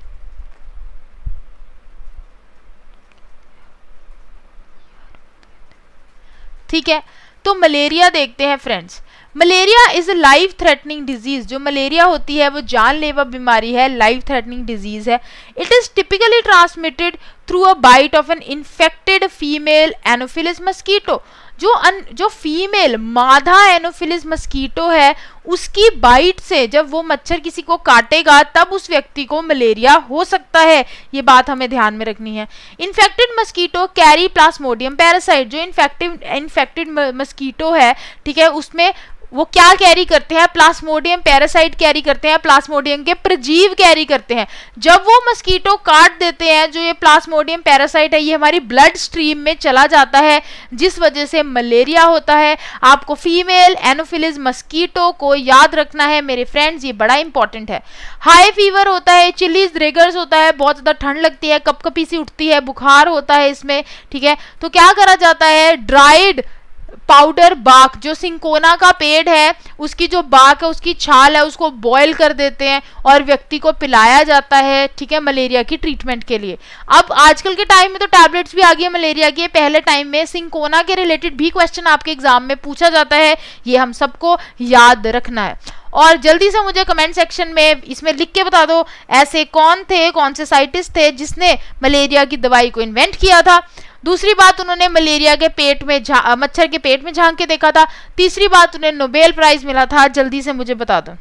ठीक है तो मलेरिया देखते हैं friends malaria is a life threatening disease जो मलेरिया होती है वो जानलेवा बीमारी है लाइफ थ्रेटनिंग डिजीज़ है it is typically transmitted through a bite of an infected female anopheles mosquito जो अन जो फीमेल मादा एनोफिलिस मस्कीटो है उसकी बाइट से जब वो मच्छर किसी को काटेगा तब उस व्यक्ति को मलेरिया हो सकता है ये बात हमें ध्यान में रखनी है infected mosquito carry plasmodium parasite जो इन्फेक्टिव इन्फेक्टेड मस्कीटो है ठीक है उसमें वो क्या कैरी करते हैं प्लास्मोडियम पैरासाइट कैरी करते हैं प्लास्मोडियम के प्रजीव कैरी करते हैं जब वो मस्कीटो काट देते हैं जो ये प्लास्मोडियम पैरासाइट है ये हमारी ब्लड स्ट्रीम में चला जाता है जिस वजह से मलेरिया होता है आपको फीमेल एनोफिलिज मस्कीटो को याद रखना है मेरे फ्रेंड्स ये बड़ा इंपॉर्टेंट है हाई फीवर होता है चिलीज रेगर्स होता है बहुत ज़्यादा ठंड लगती है कपकपी सी उठती है बुखार होता है इसमें ठीक है तो क्या करा जाता है ड्राइड पाउडर बाक जो सिंकोना का पेड़ है उसकी जो बाक है उसकी छाल है उसको बॉयल कर देते हैं और व्यक्ति को पिलाया जाता है ठीक है मलेरिया की ट्रीटमेंट के लिए अब आजकल के टाइम में तो टैबलेट्स भी आ गई है मलेरिया की पहले टाइम में सिंकोना के रिलेटेड भी क्वेश्चन आपके एग्जाम में पूछा जाता है ये हम सबको याद रखना है और जल्दी से मुझे कमेंट सेक्शन में इसमें लिख के बता दो ऐसे कौन थे कौन से साइंटिस्ट थे जिसने मलेरिया की दवाई को इन्वेंट किया था दूसरी बात उन्होंने मलेरिया के पेट में मच्छर के पेट में झांक के देखा था तीसरी बात उन्हें नोबेल प्राइज मिला था जल्दी से मुझे बता दो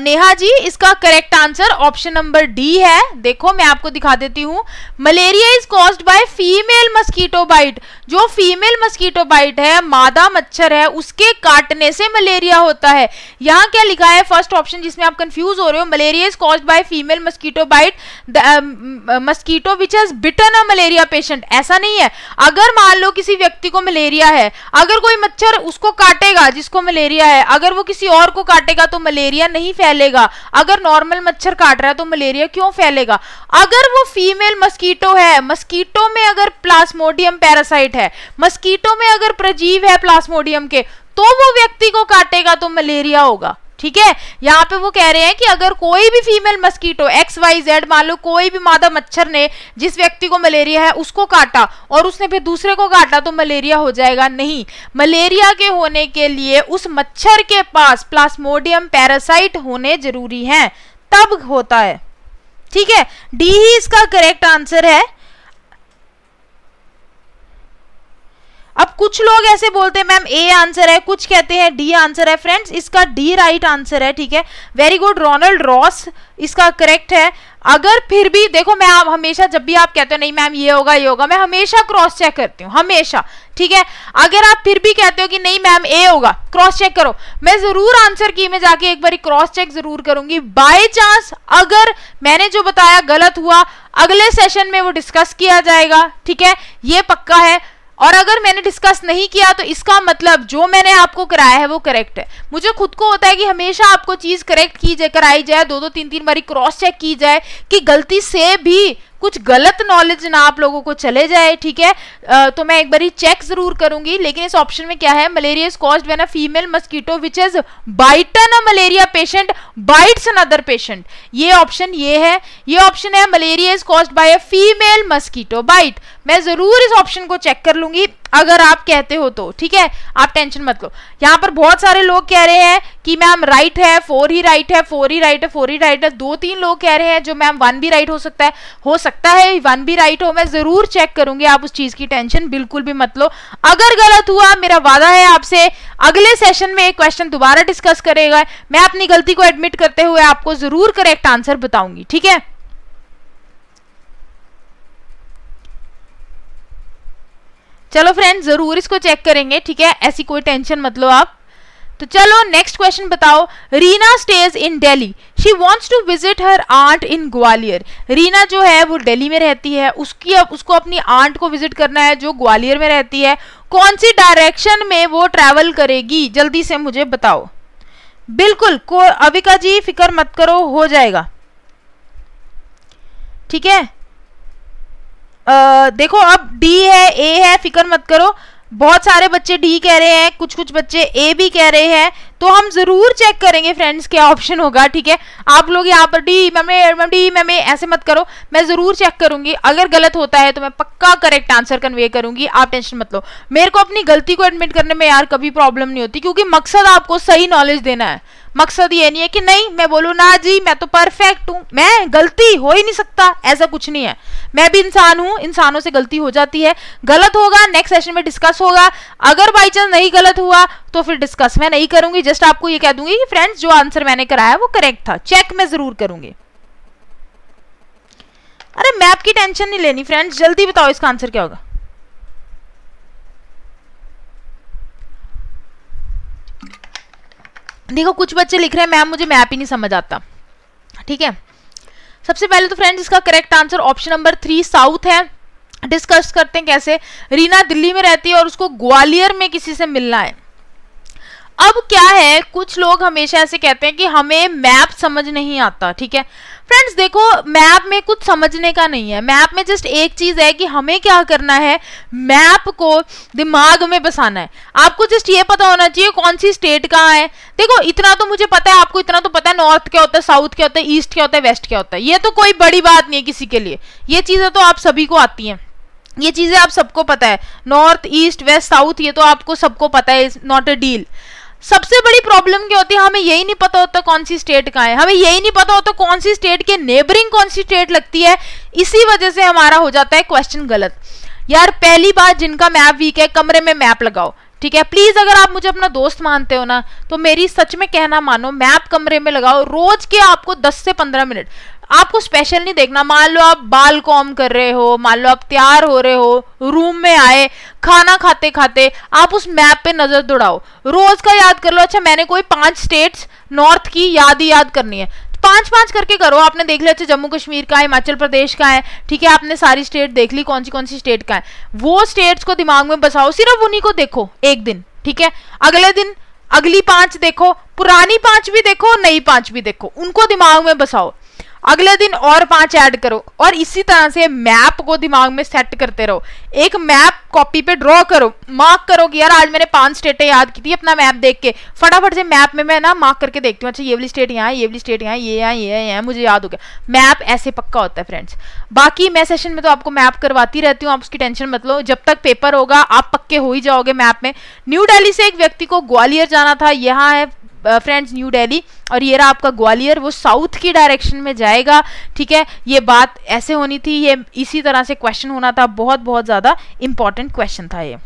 नेहा जी इसका correct answer option number D है देखो मैं आपको दिखा देती हूँ malaria is caused by female mosquito bite जो फीमेल मस्कीटो बाइट है मादा मच्छर है उसके काटने से मलेरिया होता है यहाँ क्या लिखा है फर्स्ट ऑप्शन जिसमें आप कंफ्यूज हो रहे हो malaria is cause by female mosquito bite mosquito which has bitten a malaria patient ऐसा नहीं है अगर मान लो किसी व्यक्ति को मलेरिया है अगर कोई मच्छर उसको काटेगा जिसको मलेरिया है अगर वो किसी और को काटेगा तो मलेरिया नहीं फैलेगा अगर नॉर्मल मच्छर काट रहा है तो मलेरिया क्यों फैलेगा अगर वो फीमेल मस्कीटो है मस्कीटो में अगर प्लास्मोडियम पैरासाइट रेट है मस्कीटो में अगर प्रजीव है प्लास्मोडियम के तो वो व्यक्ति को काटेगा तो मलेरिया होगा ठीक है यहाँ पे वो कह रहे हैं कि अगर कोई भी female mosquito X Y Z मान लो कोई भी मादा मच्छर ने जिस व्यक्ति को मलेरिया है उसको काटा और उसने फिर दूसरे को काटा तो मलेरिया हो जाएगा नहीं मलेरिया के होने के लिए उस मच्छर के पास प्लास्मोडियम पैरासाइट होने जरूरी हैं तब होता है ठीक है डी ही इसका करेक्ट आंसर है अब कुछ लोग ऐसे बोलते हैं मैम ए आंसर है कुछ कहते हैं डी आंसर है फ्रेंड्स इसका डी राइट आंसर है ठीक है वेरी गुड रोनल्ड रॉस इसका करेक्ट है अगर फिर भी देखो मैं आप हमेशा जब भी आप कहते हो नहीं मैम ये होगा ये होगा मैं हमेशा क्रॉस चेक करती हूँ हमेशा ठीक है अगर आप फिर भी कहते हो कि नहीं मैम ए होगा क्रॉस चेक करो मैं ज़रूर आंसर की में जाके एक बार क्रॉस चेक ज़रूर करूंगी बाय चांस अगर मैंने जो बताया गलत हुआ अगले सेशन में वो डिस्कस किया जाएगा ठीक है ये पक्का है और अगर मैंने डिस्कस नहीं किया तो इसका मतलब जो मैंने आपको कराया है वो करेक्ट है मुझे खुद को होता है कि हमेशा आपको चीज़ करेक्ट की जाए कराई जाए दो दो तीन तीन बारी क्रॉस चेक की जाए कि गलती से भी कुछ गलत नॉलेज ना आप लोगों को चले जाए ठीक है आ, तो मैं एक बार चेक जरूर करूंगी लेकिन इस ऑप्शन में क्या है malaria is cause when a female mosquito which is bitten a malaria patient bites another patient ये ऑप्शन ये है ये ऑप्शन है malaria is cause by a female mosquito bite मैं जरूर इस ऑप्शन को चेक कर लूंगी अगर आप कहते हो तो ठीक है आप टेंशन मत लो यहाँ पर बहुत सारे लोग कह रहे हैं कि मैम राइट है फोर ही राइट है फोर ही राइट है फोर ही राइट है दो तीन लोग कह रहे हैं जो मैम वन भी राइट हो सकता है हो सकता है वन भी राइट हो मैं जरूर चेक करूंगी आप उस चीज की टेंशन बिल्कुल भी मत लो अगर गलत हुआ मेरा वादा है आपसे अगले सेशन में एक क्वेश्चन दोबारा डिस्कस करेगा मैं अपनी गलती को एडमिट करते हुए आपको जरूर करेक्ट आंसर बताऊंगी ठीक है चलो फ्रेंड ज़रूर इसको चेक करेंगे ठीक है ऐसी कोई टेंशन मतलब आप तो चलो नेक्स्ट क्वेश्चन बताओ Reena stays in Delhi she wants to visit her aunt in Gwalior Reena जो है वो डेली में रहती है उसकी अब उसको अपनी आंट को विजिट करना है जो ग्वालियर में रहती है कौन सी डायरेक्शन में वो ट्रैवल करेगी जल्दी से मुझे बताओ बिल्कुल को अविका जी फिक्र मत करो हो जाएगा ठीक है आ, देखो अब डी है ए है फिक्र मत करो बहुत सारे बच्चे डी कह रहे हैं कुछ कुछ बच्चे ए भी कह रहे हैं तो हम ज़रूर चेक करेंगे फ्रेंड्स क्या ऑप्शन होगा ठीक है आप लोग यहाँ पर D ma'am ma'am D ma'am ऐसे मत करो मैं ज़रूर चेक करूंगी अगर गलत होता है तो मैं पक्का करेक्ट आंसर कन्वे करूंगी आप टेंशन मत लो मेरे को अपनी गलती को एडमिट करने में यार कभी प्रॉब्लम नहीं होती क्योंकि मकसद आपको सही नॉलेज देना है मकसद ये नहीं है कि नहीं मैं बोलू ना जी मैं तो परफेक्ट हूं मैं गलती हो ही नहीं सकता ऐसा कुछ नहीं है मैं भी इंसान हूं इंसानों से गलती हो जाती है गलत होगा नेक्स्ट सेशन में डिस्कस होगा अगर बाई चांस नहीं गलत हुआ तो फिर डिस्कस मैं नहीं करूंगी जस्ट आपको ये कह दूंगी कि फ्रेंड्स जो आंसर मैंने कराया वो करेक्ट था चेक मैं ज़रूर करूंगी अरे मैप की टेंशन नहीं लेनी फ्रेंड्स जल्दी बताओ इसका आंसर क्या होगा देखो कुछ बच्चे लिख रहे हैं मैम मुझे मैप ही नहीं समझ आता ठीक है सबसे पहले तो फ्रेंड्स इसका correct answer option number three south है डिस्कस करते हैं कैसे रीना दिल्ली में रहती है और उसको ग्वालियर में किसी से मिलना है अब क्या है कुछ लोग हमेशा ऐसे कहते हैं कि हमें मैप समझ नहीं आता ठीक है फ्रेंड्स देखो मैप में कुछ समझने का नहीं है मैप में जस्ट एक चीज़ है कि हमें क्या करना है मैप को दिमाग में बसाना है आपको जस्ट ये पता होना चाहिए कौन सी स्टेट कहाँ है देखो इतना तो मुझे पता है आपको इतना तो पता है नॉर्थ क्या होता है साउथ क्या होता है ईस्ट क्या होता है वेस्ट क्या होता है ये तो कोई बड़ी बात नहीं है किसी के लिए ये चीज़ें तो आप सभी को आती हैं ये चीज़ें आप सबको पता है नॉर्थ ईस्ट वेस्ट साउथ ये तो आपको सबको पता है नॉट अ डील सबसे बड़ी प्रॉब्लम क्या होती है हमें यही नहीं पता होता कौन सी स्टेट कहाँ है हमें यही नहीं पता होता कौन सी स्टेट के नेबरिंग कौन सी स्टेट लगती है इसी वजह से हमारा हो जाता है क्वेश्चन गलत यार पहली बात जिनका मैप वीक है कमरे में मैप लगाओ ठीक है प्लीज अगर आप मुझे अपना दोस्त मानते हो ना तो मेरी सच में कहना मानो मैप कमरे में लगाओ रोज के आपको 10 से 15 मिनट आपको स्पेशल नहीं देखना मान लो आप बाल कॉम कर रहे हो मान लो आप तैयार हो रहे हो रूम में आए खाना खाते खाते आप उस मैप पे नज़र दौड़ाओ रोज़ का याद कर लो अच्छा मैंने कोई पांच स्टेट्स नॉर्थ की याद ही याद करनी है पांच पांच करके करो आपने देख लिया अच्छा जम्मू कश्मीर का है हिमाचल प्रदेश का है ठीक है आपने सारी स्टेट देख ली कौन सी कौन सी स्टेट का है वो स्टेट्स को दिमाग में बसाओ सिर्फ उन्हीं को देखो एक दिन ठीक है अगले दिन अगली पांच देखो पुरानी पांच भी देखो नई पांच भी देखो उनको दिमाग में बसाओ अगले दिन और पांच ऐड करो और इसी तरह से मैप को दिमाग में सेट करते रहो एक मैप कॉपी पे ड्रॉ करो मार्क करो कि यार आज मैंने पांच स्टेटें याद की थी अपना मैप देख के फटाफट से मैप में मैं ना मार्क करके देखती हूँ अच्छा ये वाली स्टेट यहाँ ये वाली स्टेट यहाँ ये यहाँ ये यहाँ मुझे याद हो गया मैप ऐसे पक्का होता है फ्रेंड्स बाकी मैं सेशन में तो आपको मैप करवाती रहती हूँ आप उसकी टेंशन मत लो जब तक पेपर होगा आप पक्के हो ही जाओगे मैप में न्यू डेली से एक व्यक्ति को ग्वालियर जाना था यहाँ है फ्रेंड्स न्यू डेली और ये रहा आपका ग्वालियर वो साउथ की डायरेक्शन में जाएगा ठीक है ये बात ऐसे होनी थी ये इसी तरह से क्वेश्चन होना था बहुत बहुत ज़्यादा इंपॉर्टेंट क्वेश्चन था ये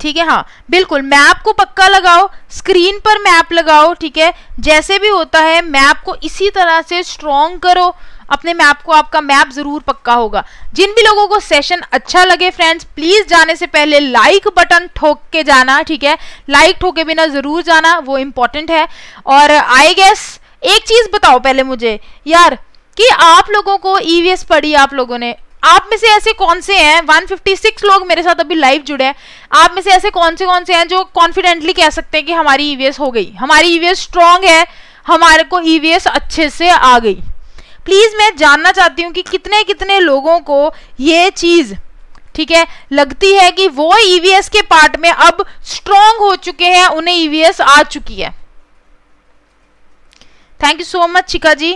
ठीक है हाँ बिल्कुल मैप को पक्का लगाओ स्क्रीन पर मैप लगाओ ठीक है जैसे भी होता है मैप को इसी तरह से स्ट्रॉन्ग करो अपने मैप को आपका मैप जरूर पक्का होगा जिन भी लोगों को सेशन अच्छा लगे फ्रेंड्स प्लीज जाने से पहले लाइक बटन ठोक के जाना ठीक है लाइक ठोके बिना जरूर जाना वो इंपॉर्टेंट है और आई गेस एक चीज बताओ पहले मुझे यार कि आप लोगों को ईवीएस e पढ़ी आप लोगों ने आप में से ऐसे कौन से हैं 156 लोग मेरे साथ अभी लाइव जुड़े हैं आप में से ऐसे कौन से कौन से हैं जो कॉन्फिडेंटली कह सकते हैं कि हमारी ईवीएस e हो गई हमारी ईवीएस e स्ट्रांग है हमारे को ईवीएस अच्छे से आ गई प्लीज़ मैं जानना चाहती हूँ कि कितने कितने लोगों को ये चीज़ ठीक है लगती है कि वो ईवीएस e के पार्ट में अब स्ट्रोंग हो चुके हैं उन्हें ईवीएस e आ चुकी है thank you so much Chika ji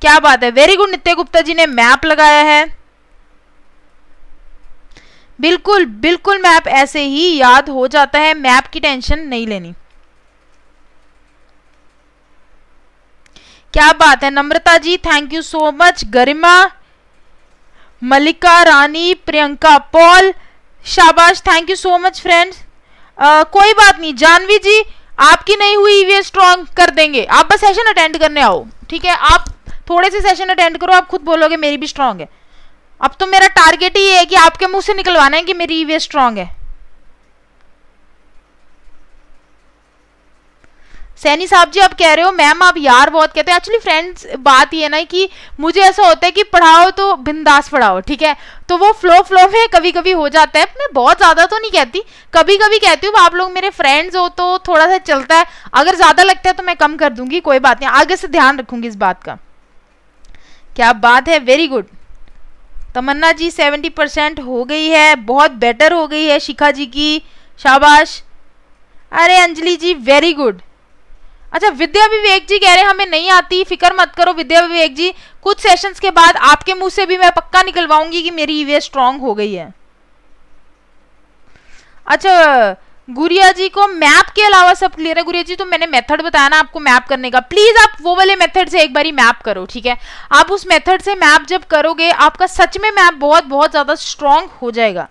क्या बात है वेरी गुड नित्य गुप्ता जी ने मैप लगाया है बिल्कुल बिल्कुल मैप ऐसे ही याद हो जाता है मैप की टेंशन नहीं लेनी क्या बात है Namrata ji thank you so much Garima Malika Rani Priyanka Paul शाबाश thank you so much friends कोई बात नहीं जानवी जी आपकी नहीं हुई ईवीएम स्ट्रांग कर देंगे आप बस सेशन अटेंड करने आओ ठीक है आप थोड़े से सेशन अटेंड करो आप खुद बोलोगे मेरी भी स्ट्रांग है अब तो मेरा टारगेट ही है कि आपके मुंह से निकलवाना है कि मेरी ईवीएम स्ट्रांग है सैनी साहब जी आप कह रहे हो मैम आप यार बहुत कहते हैं एक्चुअली फ्रेंड्स बात ये ना कि मुझे ऐसा होता है कि पढ़ाओ तो बिंदास पढ़ाओ ठीक है तो वो फ्लो फ्लो में कभी कभी हो जाता है मैं बहुत ज़्यादा तो नहीं कहती कभी कभी कहती हूँ आप लोग मेरे फ्रेंड्स हो तो थोड़ा सा चलता है अगर ज़्यादा लगता है तो मैं कम कर दूंगी कोई बात नहीं आगे से ध्यान रखूंगी इस बात का क्या बात है very good Tamanna ji seventy percent हो गई है बहुत बेटर हो गई है शिखा जी की शाबाश अरे अंजलि जी वेरी गुड अच्छा विद्या विवेक जी कह रहे हैं हमें नहीं आती फिक्र मत करो विद्या विवेक जी कुछ सेशंस के बाद आपके मुंह से भी मैं पक्का निकलवाऊंगी कि मेरी ईवीएस स्ट्रांग हो गई है अच्छा गुरिया जी को मैप के अलावा सब क्लियर है गुरिया जी तो मैंने मेथड बताया ना आपको मैप करने का प्लीज़ आप वो वाले मेथड से एक बारी मैप करो ठीक है आप उस मेथड से मैप जब करोगे आपका सच में मैप बहुत बहुत ज़्यादा स्ट्रांग हो जाएगा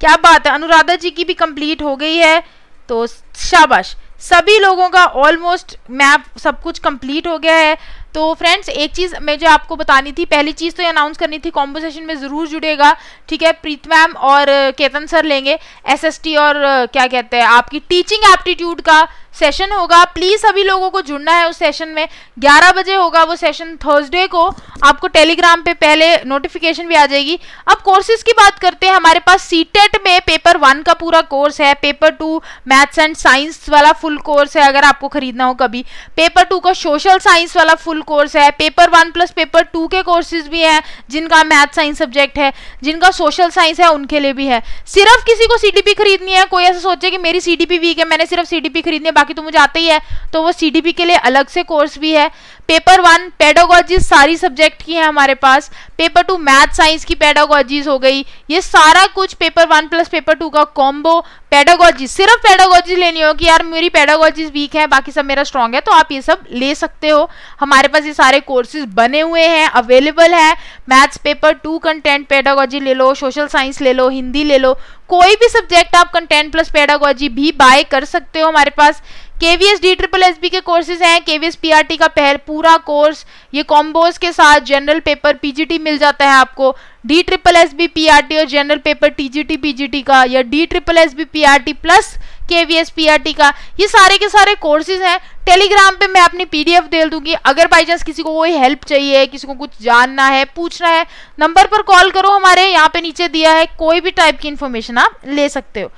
क्या बात है अनुराधा जी की भी कंप्लीट हो गई है तो शाबाश सभी लोगों का ऑलमोस्ट मैप सब कुछ कंप्लीट हो गया है तो फ्रेंड्स एक चीज़ मैं जो आपको बतानी थी पहली चीज़ तो ये अनाउंस करनी थी कॉम्बो सेशन में ज़रूर जुड़ेगा ठीक है प्रीत मैम और केतन सर लेंगे एसएसटी और क्या कहते हैं आपकी टीचिंग एप्टीट्यूड का सेशन होगा प्लीज़ सभी लोगों को जुड़ना है उस सेशन में 11 बजे होगा वो सेशन थर्सडे को आपको टेलीग्राम पे पहले नोटिफिकेशन भी आ जाएगी अब कोर्सेज की बात करते हैं हमारे पास सी e में पेपर वन का पूरा कोर्स है paper two maths and science वाला फुल कोर्स है अगर आपको खरीदना हो कभी पेपर टू का सोशल साइंस वाला फुल कोर्स है paper one plus paper two के कोर्सेज भी हैं जिनका मैथ साइंस सब्जेक्ट है जिनका सोशल साइंस है उनके लिए भी है सिर्फ किसी को सी खरीदनी है कोई ऐसा सोचे कि मेरी सी वीक है मैंने सिर्फ सी खरीदनी है बाकी तो मुझे आता ही है तो वो सी के लिए अलग से कोर्स भी है पेपर वन पेडागोजीज सारी सब्जेक्ट की है हमारे पास पेपर टू मैथ साइंस की पेडागोजीज हो गई ये सारा कुछ paper one plus paper two का कॉम्बो पेडागोजी सिर्फ पेडोगोजी लेनी होगी यार मेरी पेडोगोजीज वीक है बाकी सब मेरा स्ट्रांग है तो आप ये सब ले सकते हो हमारे पास ये सारे कोर्सेज बने हुए हैं अवेलेबल है maths paper two content pedagogy ले लो सोशल साइंस ले लो हिंदी ले लो कोई भी सब्जेक्ट आप कंटेंट प्लस पेडागोजी भी बाय कर सकते हो हमारे पास केवीएस डी ट्रिपल एस के कोर्सेज हैं केवीएस पीआरटी का पहल पूरा कोर्स ये कॉम्बोज के साथ जनरल पेपर पीजीटी मिल जाता है आपको D triple S B P R T और जनरल पेपर टीजीटी पीजीटी का या D triple S B P R T plus K V S P R T का ये सारे के सारे कोर्सेज हैं टेलीग्राम पे मैं अपनी पी डी एफ दे दूंगी अगर बाई चांस किसी को कोई हेल्प चाहिए किसी को कुछ जानना है पूछना है नंबर पर कॉल करो हमारे यहाँ पे नीचे दिया है कोई भी टाइप की इन्फॉर्मेशन आप ले सकते हो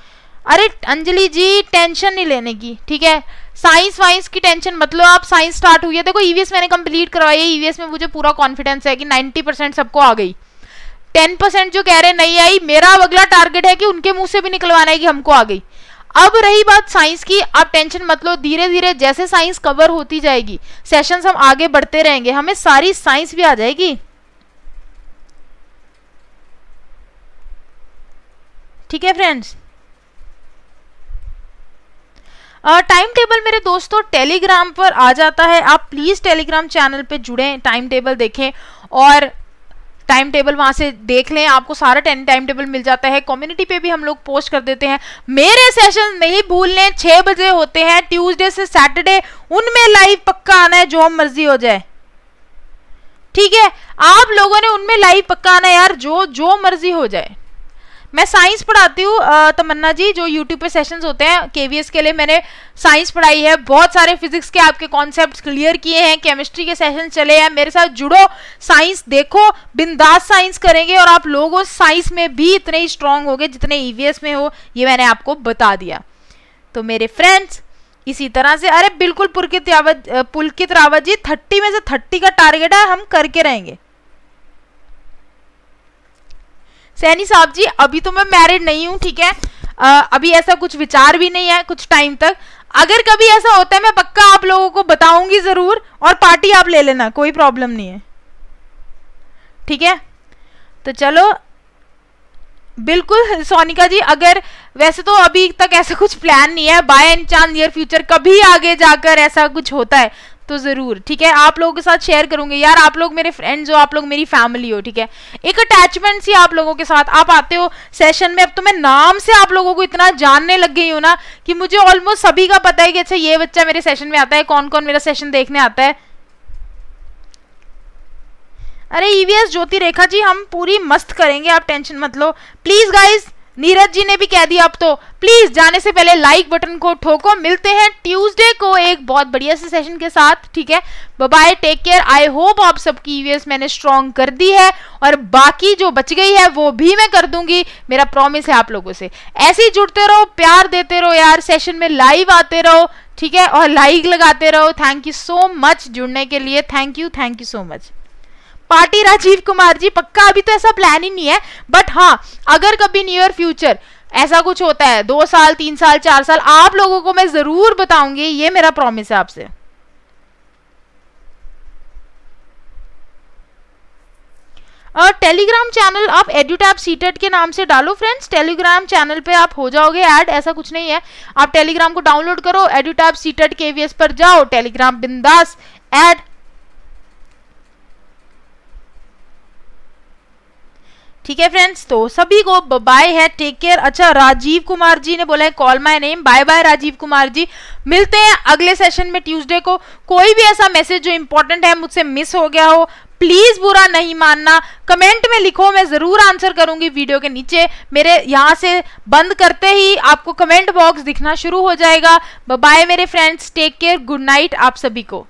अरे अंजलि जी टेंशन नहीं लेने की ठीक है साइंस वाइंस की टेंशन मतलब आप साइंस स्टार्ट हुई है देखो ईवीएस e मैंने कंप्लीट करवाई है ईवीएस e में मुझे पूरा कॉन्फिडेंस है कि 90 परसेंट सबको आ गई 10 परसेंट जो कह रहे नहीं आई मेरा अगला टारगेट है कि उनके मुंह से भी निकलवाना है कि हमको आ गई अब रही बात साइंस की आप टेंशन मत लो धीरे धीरे जैसे साइंस कवर होती जाएगी सेशन हम आगे बढ़ते रहेंगे हमें सारी साइंस भी आ जाएगी ठीक है फ्रेंड्स टाइम टेबल मेरे दोस्तों टेलीग्राम पर आ जाता है आप प्लीज़ टेलीग्राम चैनल पे जुड़ें टाइम टेबल देखें और टाइम टेबल वहाँ से देख लें आपको सारा टेन टाइम टेबल मिल जाता है कम्युनिटी पे भी हम लोग पोस्ट कर देते हैं मेरे सेशन नहीं भूल लें छः बजे होते हैं ट्यूसडे से सैटरडे उनमें लाइव पक्का आना है जो मर्जी हो जाए ठीक है आप लोगों ने उनमें लाइव पक्का आना है यार जो जो मर्जी हो जाए मैं साइंस पढ़ाती हूँ तमन्ना जी जो यूट्यूब पे सेशंस होते हैं केवीएस के लिए मैंने साइंस पढ़ाई है बहुत सारे फिजिक्स के आपके कॉन्सेप्ट क्लियर किए हैं केमिस्ट्री के सेशन चले हैं मेरे साथ जुड़ो साइंस देखो बिंदास साइंस करेंगे और आप लोगों साइंस में भी इतने ही स्ट्रांग हो जितने ई e में हो ये मैंने आपको बता दिया तो मेरे फ्रेंड्स इसी तरह से अरे बिल्कुल पुलकित रावत पुलकित रावत जी थर्टी में से थर्टी का टारगेट है हम करके रहेंगे सैनी साहब जी अभी तो मैं मैरिड नहीं हूँ ठीक है आ, अभी ऐसा कुछ विचार भी नहीं है कुछ टाइम तक अगर कभी ऐसा होता है मैं पक्का आप लोगों को बताऊंगी ज़रूर और पार्टी आप ले लेना कोई प्रॉब्लम नहीं है ठीक है तो चलो बिल्कुल सोनिका जी अगर वैसे तो अभी तक ऐसा कुछ प्लान नहीं है by any chance near future कभी आगे जाकर ऐसा कुछ होता है तो ज़रूर ठीक है आप लोगों के साथ शेयर करूंगी यार आप लोग मेरे फ्रेंड्स हो आप लोग मेरी फैमिली हो ठीक है एक अटैचमेंट सी आप लोगों के साथ आप आते हो सेशन में अब तो मैं नाम से आप लोगों को इतना जानने लग गई हूँ ना कि मुझे ऑलमोस्ट सभी का पता है कि अच्छा ये बच्चा मेरे सेशन में आता है कौन कौन मेरा सेशन देखने आता है अरे ईवीएस e ज्योति रेखा जी हम पूरी मस्त करेंगे आप टेंशन मत लो प्लीज़ गाइज़ नीरज जी ने भी कह दिया अब तो प्लीज जाने से पहले लाइक बटन को ठोको मिलते हैं ट्यूसडे को एक बहुत बढ़िया से सेशन के साथ ठीक है bye take care I hope आप सबकी यूएस e मैंने स्ट्रॉन्ग कर दी है और बाकी जो बच गई है वो भी मैं कर दूंगी मेरा प्रॉमिस है आप लोगों से ऐसे ही जुड़ते रहो प्यार देते रहो यार सेशन में लाइव आते रहो ठीक है और लाइक लगाते रहो थैंक यू सो मच जुड़ने के लिए thank you thank you so much party Rajeev Kumar ji पक्का अभी तो ऐसा प्लान ही नहीं है बट हाँ अगर कभी नियर फ्यूचर ऐसा कुछ होता है दो साल तीन साल चार साल आप लोगों को मैं जरूर बताऊंगी ये मेरा प्रॉमिस है आपसे और टेलीग्राम चैनल आप एडुटैप सीटेट के नाम से डालो फ्रेंड्स टेलीग्राम चैनल पे आप हो जाओगे ऐड ऐसा कुछ नहीं है आप टेलीग्राम को डाउनलोड करो एडुटैप सीटेट के पर जाओ टेलीग्राम बिंदास ऐड ठीक है फ्रेंड्स तो सभी को बाय है टेक केयर अच्छा राजीव कुमार जी ने बोला है call my name bye bye Rajeev Kumar ji मिलते हैं अगले सेशन में ट्यूसडे को कोई भी ऐसा मैसेज जो इंपॉर्टेंट है मुझसे मिस हो गया हो प्लीज़ बुरा नहीं मानना कमेंट में लिखो मैं ज़रूर आंसर करूंगी वीडियो के नीचे मेरे यहाँ से बंद करते ही आपको कमेंट बॉक्स दिखना शुरू हो जाएगा बाय मेरे friends take care good night आप सभी को